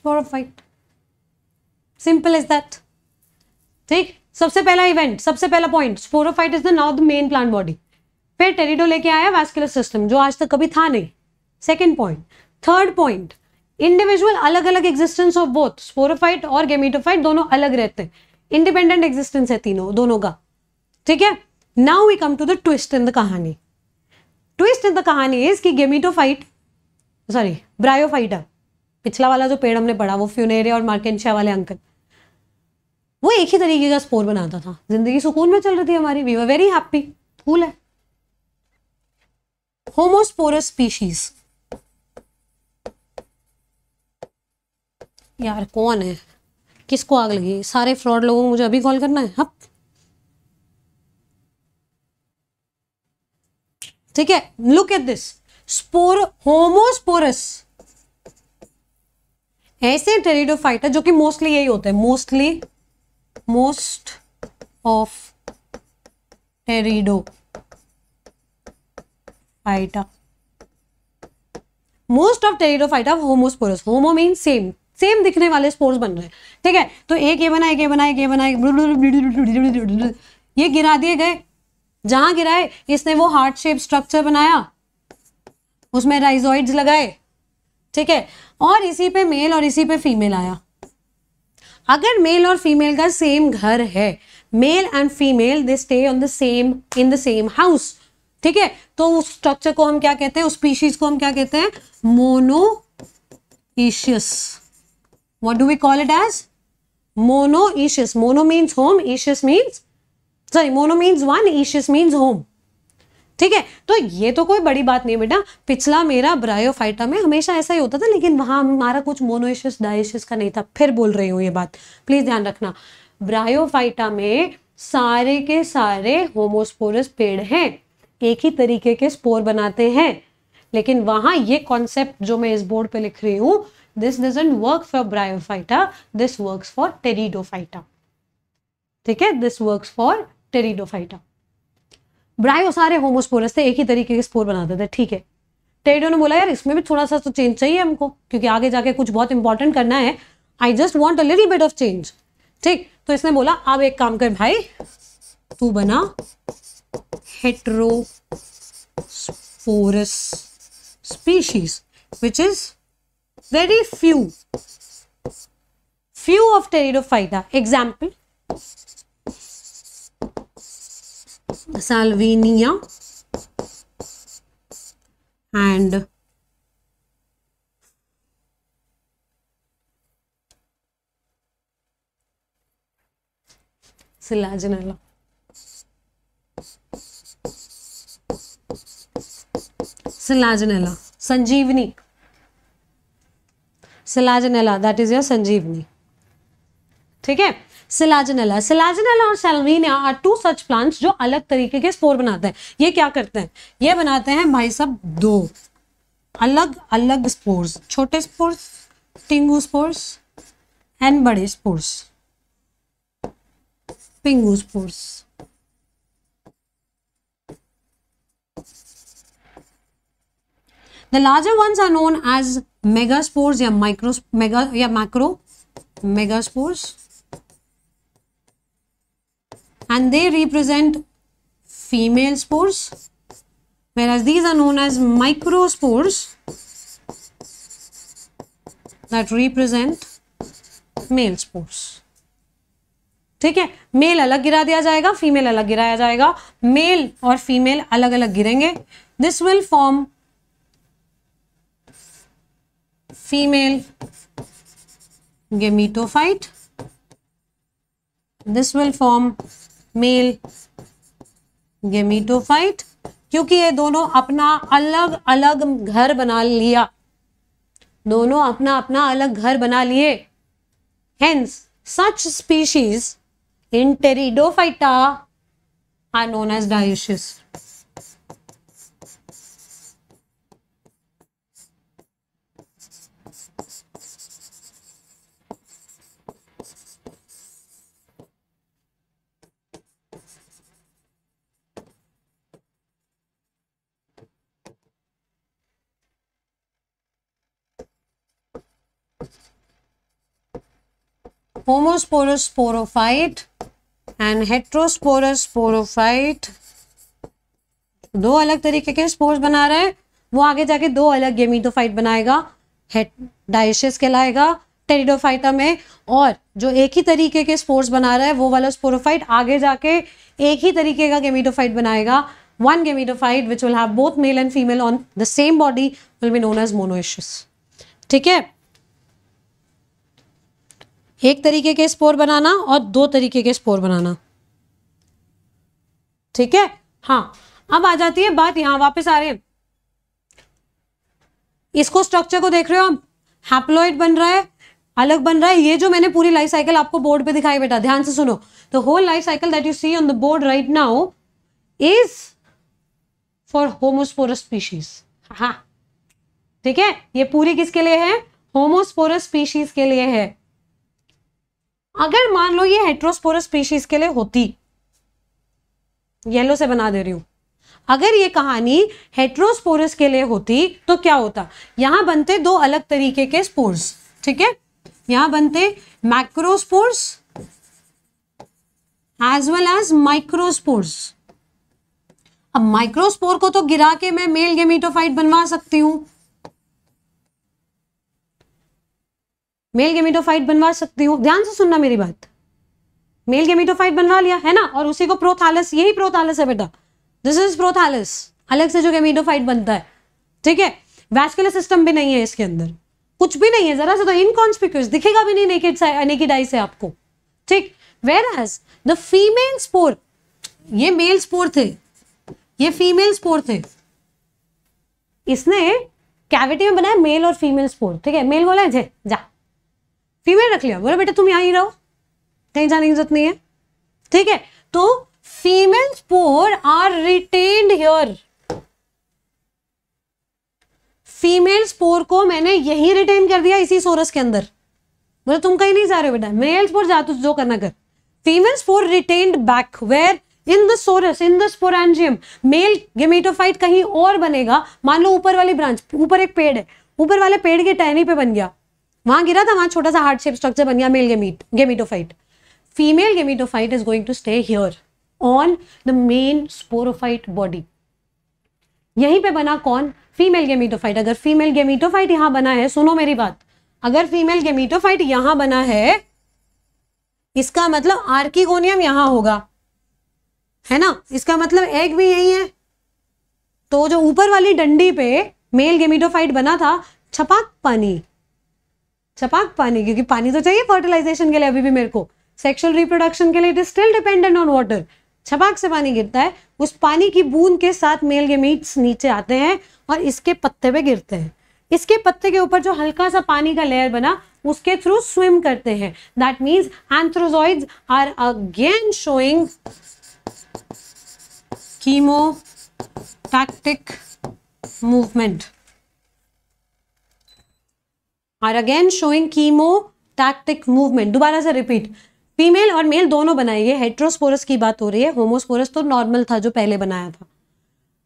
sporophyte simple is that ठीक सबसे पहला event सबसे पहला point sporophyte is the now the main plant body फिर pterido लेके आया vascular system जो आज तक कभी था नहीं second point third point individual अलग अलग एग्जिस्टेंस ऑफ बोथ स्पोरोफाइट और गेमिटोफाइट दोनों अलग रहते हैं इंडिपेंडेंट एग्जिस्टेंस है तीनों दोनों का ठीक है now we come to the twist in the कहानी ट्विस्ट इन द कहानी इज कि गेमिटोफाइट सॉरी ब्रायोफाइटा पिछला वाला जो पेड़ हमने पढ़ा वो फ्यूनेरिया और मार्केशिया वाले अंकल वो एक ही तरीके का स्पोर बनाता था जिंदगी सुकून में चल रही थी हमारी वी वर वेरी हैप्पी फूल है होमोस्पोरस स्पीशीज यार कौन है किसको आग लगी सारे फ्रॉड लोगों को मुझे अभी कॉल करना है हप ठीक है look at this spore homosporous ऐसे टेरिडोफाइटा जो कि मोस्टली यही होते हैं mostly most of pteridophyta most of pteridophyta homosporous homo mean same same दिखने वाले स्पोर्स बन रहे हैं ठीक है तो एक ये बना एक ये बना एक ये बना ये गिरा दिए गए जहां गिराए इसने वो हार्ट शेप स्ट्रक्चर बनाया उसमें राइजोइड्स लगाए ठीक है और इसी पे मेल और इसी पे फीमेल आया अगर मेल और फीमेल का सेम घर है male and female they stay on the same in the same house ठीक है तो उस स्ट्रक्चर को हम क्या कहते हैं उस स्पीशीज को हम क्या कहते हैं mono what do we call it as monoecious mono means home ecious means sorry mono means one ecious means home ठीक है तो ये तो कोई बड़ी बात नहीं बेटा पिछला मेरा ब्रायोफाइटा में हमेशा ऐसा ही होता था लेकिन वहां हमारा कुछ मोनोइशिस डायशियस का नहीं था फिर बोल रही हूँ ये बात प्लीज़ ध्यान रखना ब्रायोफाइटा में सारे के सारे होमोस्पोरस पेड़ हैं एक ही तरीके के स्पोर बनाते हैं लेकिन वहां ये कॉन्सेप्ट जो मैं इस बोर्ड पे लिख रही हूँ this doesn't work for bryophyta this work for pteridophyta ठीक है this works for pteridophyta bryo सारे होमोस्पोरस थे एक ही तरीके के स्पोर बनाते थे ठीक है टेडो ने बोला यार इसमें भी थोड़ा सा तो चेंज चाहिए हमको क्योंकि आगे जाके कुछ बहुत इंपॉर्टेंट करना है I just want a little bit of change ठीक तो इसने बोला अब एक काम कर भाई तू बना heterosporous species which is very few few of pteridophyta example Slovenia and Silaginella. Silaginella. Sanjeevani. Silaginella, that is your Sanjeevani. ठीक है सिलाजनला सिलाजनला और salvinia are two such plants जो अलग तरीके के स्पोर बनाते हैं ये क्या करते हैं ये बनाते हैं भाई सब दो अलग अलग स्पोर्स छोटे स्पोर्स टिंगू स्पोर्स एंड बड़े स्पोर्स पिंगू spores the larger ones are known as mega spores या माइक्रो मेगा या macro spores and they represent female spores whereas these are known as microspores that represent male spores. ठीक है mail अलग गिरा दिया जाएगा फीमेल अलग गिराया जाएगा मेल और फीमेल अलग अलग गिरेंगे this will form female gametophyte this will form male gametophyte क्योंकि ये दोनों अपना अलग अलग घर बना लिया दोनों अपना अपना अलग घर बना लिए hence such species in are known as as homosporous sporophyte and heterosporous sporophyte दो अलग तरीके के स्पोर्स बना रहे हैं वो आगे जाके दो अलग गेमिटोफाइट बनाएगा डाइशिस कहलाएगा टेरिडोफाइटा में और जो एक ही तरीके के स्पोर्स बना रहा है वो वाला स्पोरोफाइट आगे जाके एक ही तरीके का गेमिटोफाइट बनाएगा one gametophyte which will have both male and female on the same body will be known as monoecious ठीक है एक तरीके के स्पोर बनाना और दो तरीके के स्पोर बनाना ठीक है हाँ अब आ जाती है बात यहां वापस आ रहे हैं इसको स्ट्रक्चर को देख रहे हो आप हैप्लोइड बन रहा है अलग बन रहा है ये जो मैंने पूरी लाइफ साइकिल आपको बोर्ड पे दिखाई बेटा ध्यान से सुनो the whole life cycle that you see on the board right now is for homosporous species हाँ ठीक है ये पूरी किसके लिए है होमोस्पोरस स्पीशीज के लिए है अगर मान लो ये हेट्रोस्पोरस स्पीशीज के लिए होती येलो से बना दे रही हूं अगर ये कहानी हेट्रोस्पोरस के लिए होती तो क्या होता यहां बनते दो अलग तरीके के स्पोर्स ठीक है यहां बनते macrospores as well as microspores अब माइक्रोस्पोर को तो गिरा के मैं मेल गेमिटोफाइट बनवा सकती हूं मेल गेमिटोफाइट बनवा सकती हूँ ध्यान से सुनना मेरी बात मेल गेमिटोफाइट बनवा लिया है ना और उसी को प्रोथालस यही प्रोथालस है बेटा दिस इज प्रोथालस अलग से जो गेमिटोफाइट बनता है ठीक है वैस्कुलर सिस्टम भी नहीं है इसके अंदर कुछ भी नहीं है जरा सा तो इनकॉन्स्पिक्यूस दिखेगा भी नहीं नेकेड नेकेड आई से आपको ठीक whereas the female spore ये मेल स्पोर थे ये फीमेल स्पोर थे इसने कैविटी में बनाया मेल और फीमेल स्पोर ठीक है मेल बोला जे जा फीमेल रख लिया बोला बेटा तुम यहाँ ही रहो कहीं जाने की जरूरत नहीं है ठीक है तो female spore are retained here female spore को मैंने यही रिटेन कर दिया इसी सोरस के अंदर बोला तुम कहीं नहीं जा रहे हो बेटा मेल स्पोर जा तू जो करना कर female spore retained back where in the sorus in the sporangium male gametophyte कहीं और बनेगा मान लो ऊपर वाली ब्रांच ऊपर एक पेड़ है ऊपर वाले पेड़ के टहनी पे बन गया वहां गिरा था वहां छोटा सा हार्ट शेप स्ट्रक्चर बन गया male gamete gametophyte female gametophyte is going to stay here on the main sporophyte body यहीं पे बना कौन फीमेल गेमीटोफाइट अगर फीमेल गेमीटोफाइट यहां बना है सुनो मेरी बात अगर फीमेल गेमिटोफाइट यहां बना है इसका मतलब आर्किगोनियम यहां होगा है ना इसका मतलब एग भी यही है तो जो ऊपर वाली डंडी पे मेल गेमीटोफाइट बना था छपाक पानी चपाक पानी क्योंकि पानी तो चाहिए फर्टिलाइजेशन के लिए अभी भी मेरे को सेक्शुअल रिप्रोडक्शन के लिए it is still dependent on water छपाक से पानी गिरता है उस पानी की बूंद के साथ मेल मीट्स नीचे आते हैं और इसके पत्ते पे गिरते हैं इसके पत्ते के ऊपर जो हल्का सा पानी का लेयर बना उसके थ्रू स्विम करते हैं that means antherozoid are again showing chemotactic movement are again showing chemotactic movement दोबारा से रिपीट फीमेल और मेल दोनों बनाए गए हेट्रोस्पोरस की बात हो रही है होमोस्पोरस तो नॉर्मल था जो पहले बनाया था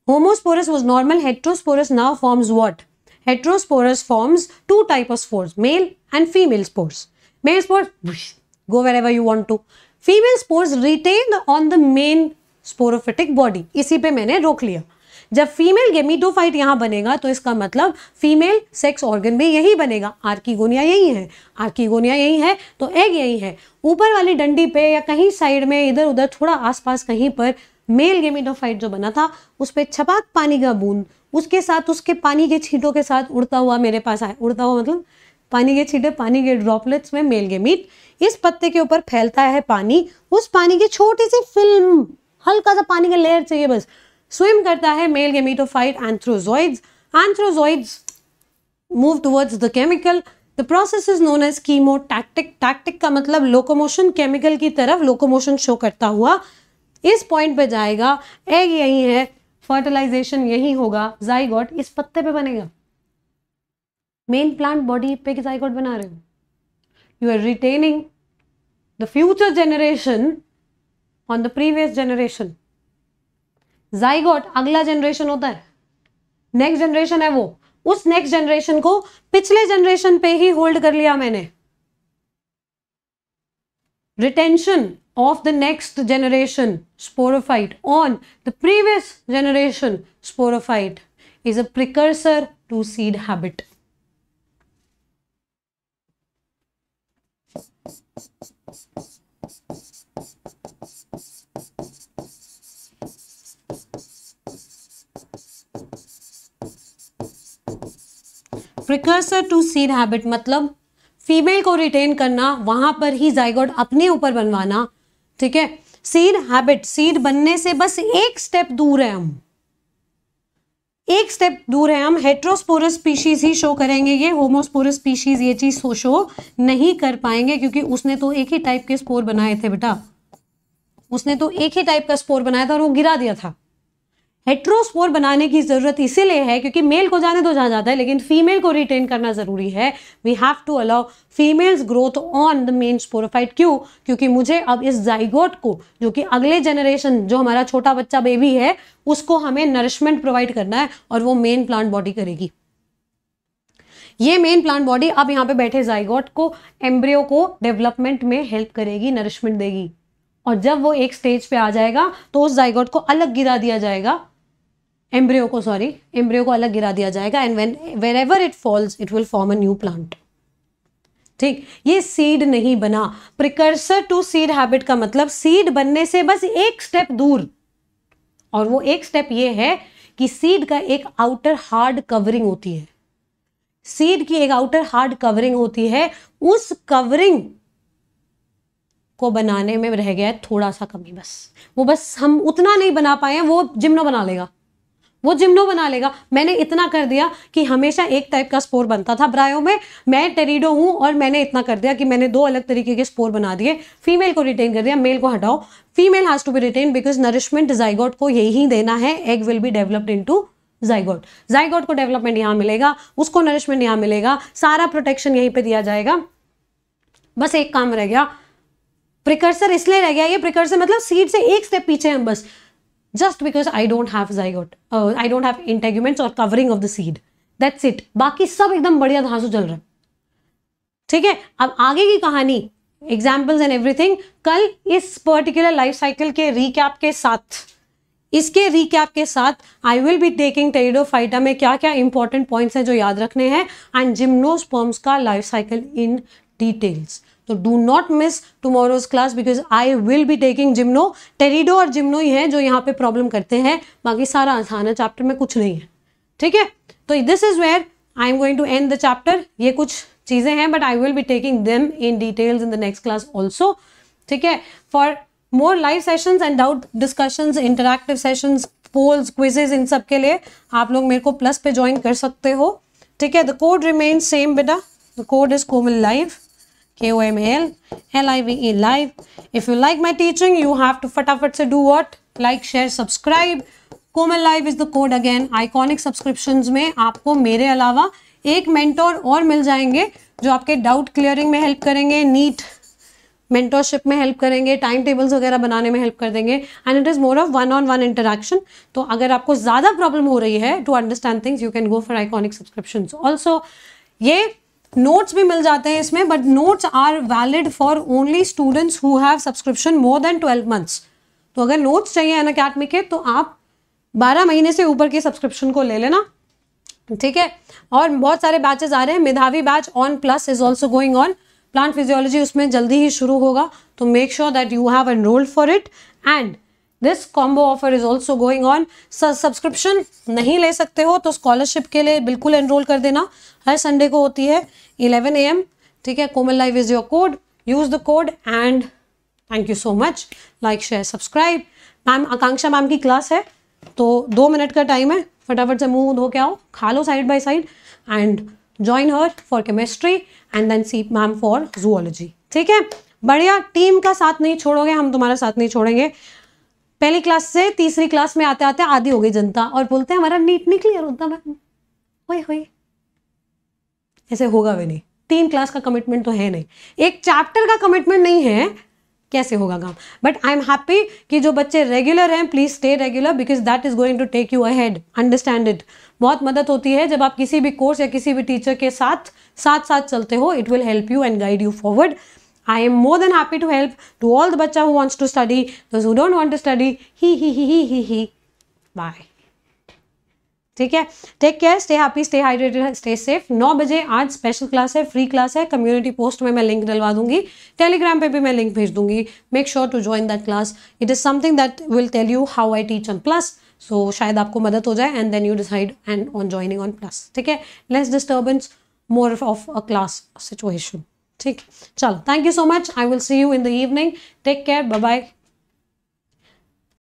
homosporous was normal heterosporous now forms what heterosporous forms two type of spores male and female spores male spores go wherever you want to female spores retain on the main sporophytic body इसी पे मैंने रोक लिया जब female gametophyte यहाँ बनेगा तो इसका मतलब फीमेल सेक्स ऑर्गन भी यही बनेगा आर्कीगोनिया यही है आर्कीगोनिया यही है तो एग यही है ऊपर वाली डंडी पे या कहीं साइड में इधर उधर थोड़ा आसपास कहीं पर मेल गेमीटोफाइट जो बना था उस पर छपाक पानी का बूंद उसके साथ उसके पानी के छींटों के साथ उड़ता हुआ मेरे पास आया उड़ता हुआ मतलब पानी के छींटे पानी के ड्रॉपलेट्स में मेल गेमीट इस पत्ते के ऊपर फैलता है पानी उस पानी की छोटी सी फिल्म हल्का सा पानी का लेयर चाहिए बस स्विम करता है male gametophyte antherozoid antherozoid move towards the chemical the process is known as chemotactic tactic का मतलब लोकोमोशन केमिकल की तरफ लोकोमोशन शो करता हुआ इस पॉइंट पे जाएगा एग यही है फर्टिलाइजेशन यही होगा जाइगॉट इस पत्ते पे बनेगा मेन प्लांट बॉडी पे जाइगॉट बना रहे हो you are retaining the future generation on the previous generation zygote अगला जनरेशन होता है नेक्स्ट जनरेशन है वो उस नेक्स्ट जनरेशन को पिछले जनरेशन पे ही होल्ड कर लिया मैंने retention of the next generation sporophyte on the previous generation sporophyte is a precursor to seed habit precursor to seed habit मतलब फीमेल को रिटेन करना वहाँ पर ही जाइगोड अपने ऊपर बनवाना ठीक है सीड हैबिट सीड बनने से बस एक स्टेप दूर है हम एक स्टेप दूर है हम हेट्रोस्पोरस स्पीशीज ही शो करेंगे ये होमोस्पोरस स्पीशीज ये चीज शो तो नहीं कर पाएंगे क्योंकि उसने तो एक ही टाइप के स्पोर बनाए थे बेटा उसने तो एक ही टाइप का स्पोर बनाया था और वो गिरा दिया था हेट्रोस्पोर बनाने की ज़रूरत इसीलिए है क्योंकि मेल को जाने तो जहाँ जाता है लेकिन फीमेल को रिटेन करना ज़रूरी है we have to allow females growth on the main sporophyte क्यों क्योंकि मुझे अब इस जाइगोट को जो कि अगले जनरेशन जो हमारा छोटा बच्चा बेबी है उसको हमें नरिशमेंट प्रोवाइड करना है और वो मेन प्लांट बॉडी करेगी ये मेन प्लांट बॉडी अब यहाँ पे बैठे जाइगोट को एम्ब्रियो को डेवलपमेंट में हेल्प करेगी नरिशमेंट देगी और जब वो एक स्टेज पे आ जाएगा तो उस जाइगोट को अलग गिरा दिया जाएगा एम्ब्रियो को सॉरी एम्ब्रियो को अलग गिरा दिया जाएगा and when wherever it falls it will form a new plant ठीक ये सीड नहीं बना प्रिकर्सर टू सीड हैबिट का मतलब सीड बनने से बस एक स्टेप दूर और वो एक स्टेप ये है कि सीड का एक आउटर हार्ड कवरिंग होती है सीड की एक आउटर हार्ड कवरिंग होती है उस कवरिंग को बनाने में रह गया है थोड़ा सा कमी बस वो बस हम उतना नहीं बना पाए वो जिम्नो बना लेगा वो जिम्नो बना लेगा मैंने इतना कर दिया कि हमेशा एक टाइप का स्पोर बनता था ब्रायो में मैं टेरिडो हूँ और मैंने इतना कर दिया कि मैंने दो अलग तरीके के स्पोर बना दिए फीमेल को रिटेन कर दिया मेल को हटाओ female has to be retain because nourishment zygote को यही देना है egg will be developed into zygote को डेवलपमेंट यहाँ मिलेगा उसको नरिशमेंट यहाँ मिलेगा सारा प्रोटेक्शन यहीं पर दिया जाएगा बस एक काम रह गया प्रिकर्सर इसलिए रह गया ये प्रिकर्सर मतलब सीड से एक स्टेप पीछे हम बस just because I don't have zygote I don't have integuments और covering of the seed that's it बाकी सब एकदम बढ़िया धांसू चल रहा है ठीक है अब आगे की कहानी एग्जाम्पल्स एंड एवरीथिंग कल इस पर्टिकुलर लाइफ साइकिल के रिकैप के साथ इसके रिकैप के साथ I will be taking phyta में क्या क्या इंपॉर्टेंट पॉइंट्स हैं जो याद रखने हैं एंड जिम्नोस्पर्म्स का लाइफ साइकिल इन डिटेल्स तो do not miss tomorrow's class because I will be taking gymno pterido और जिम्नो ही है जो यहाँ पे प्रॉब्लम करते हैं बाकी सारा आसान है चैप्टर में कुछ नहीं है ठीक है तो this is where I am going to end the chapter ये कुछ चीज़ें हैं but I will be taking them in details in the next class also ठीक है for more live session and doubt discussions interactive sessions polls quizzes इन सब के लिए आप लोग मेरे को प्लस पे ज्वाइन कर सकते हो ठीक है द कोड रिमेन सेम बेटा the code is Komal live a L-I-V-E, live. If you like my teaching, you have to fatafat se do what? Like, share, subscribe. Komal live is the code again Iconic subscription में आपको मेरे अलावा एक mentor और मिल जाएंगे जो आपके डाउट क्लियरिंग में हेल्प करेंगे नीट मेंटोरशिप में हेल्प करेंगे टाइम टेबल्स वगैरह बनाने में हेल्प कर देंगे and it is more of one on one interaction तो अगर आपको ज़्यादा प्रॉब्लम हो रही है to understand things you can go for iconic subscription also ये नोट्स भी मिल जाते हैं इसमें but notes are valid for only students who have subscription more than twelve months तो अगर नोट्स चाहिए एन अकेडमी के तो आप बारह महीने से ऊपर के सब्सक्रिप्शन को ले लेना ठीक है और बहुत सारे बैचेज आ रहे हैं Medhavi batch on plus is also going on plant physiology उसमें जल्दी ही शुरू होगा तो make sure that you have enrolled for it and this combo offer is also going on subscription नहीं ले सकते हो तो स्कॉलरशिप के लिए बिल्कुल एनरोल कर देना हर संडे को होती है इलेवन ए ठीक है Komal live is your code use the code and thank you so much like share subscribe ma'am Akanksha ma'am की क्लास है तो दो मिनट का टाइम है फटाफट से मुंह धो के आओ खा लो side by side and join her for chemistry and then see ma'am for zoology ठीक है बढ़िया टीम का साथ नहीं छोड़ोगे हम तुम्हारा साथ नहीं छोड़ेंगे पहली क्लास से तीसरी क्लास में आते आते आधी हो गई जनता और बोलते हैं हमारा नीट नहीं क्लियर होता मैम होए होए ऐसे होगा भी नहीं तीन क्लास का कमिटमेंट तो है नहीं एक चैप्टर का कमिटमेंट नहीं है कैसे होगा काम बट आई एम हैप्पी कि जो बच्चे रेगुलर हैं please stay regular because that is going to take you ahead understand it बहुत मदद होती है जब आप किसी भी कोर्स या किसी भी टीचर के साथ साथ साथ चलते हो it will help you and guide you forward I am more than happy to help to all the बच्चा who wants to study do don't want to study ही ही ही ही ही ही बाय ठीक है take care stay happy stay hydrated stay safe नौ बजे आज स्पेशल क्लास है फ्री क्लास है कम्युनिटी पोस्ट में मैं लिंक डलवा दूंगी टेलीग्राम पे भी मैं लिंक भेज दूंगी make sure to join that class it is something that will tell you how I teach on plus so शायद आपको मदद हो जाए and then you decide and on joining on plus ठीक है less disturbance more of a class situation ठीक चलो thank you so much I will see you in the evening take care bye bye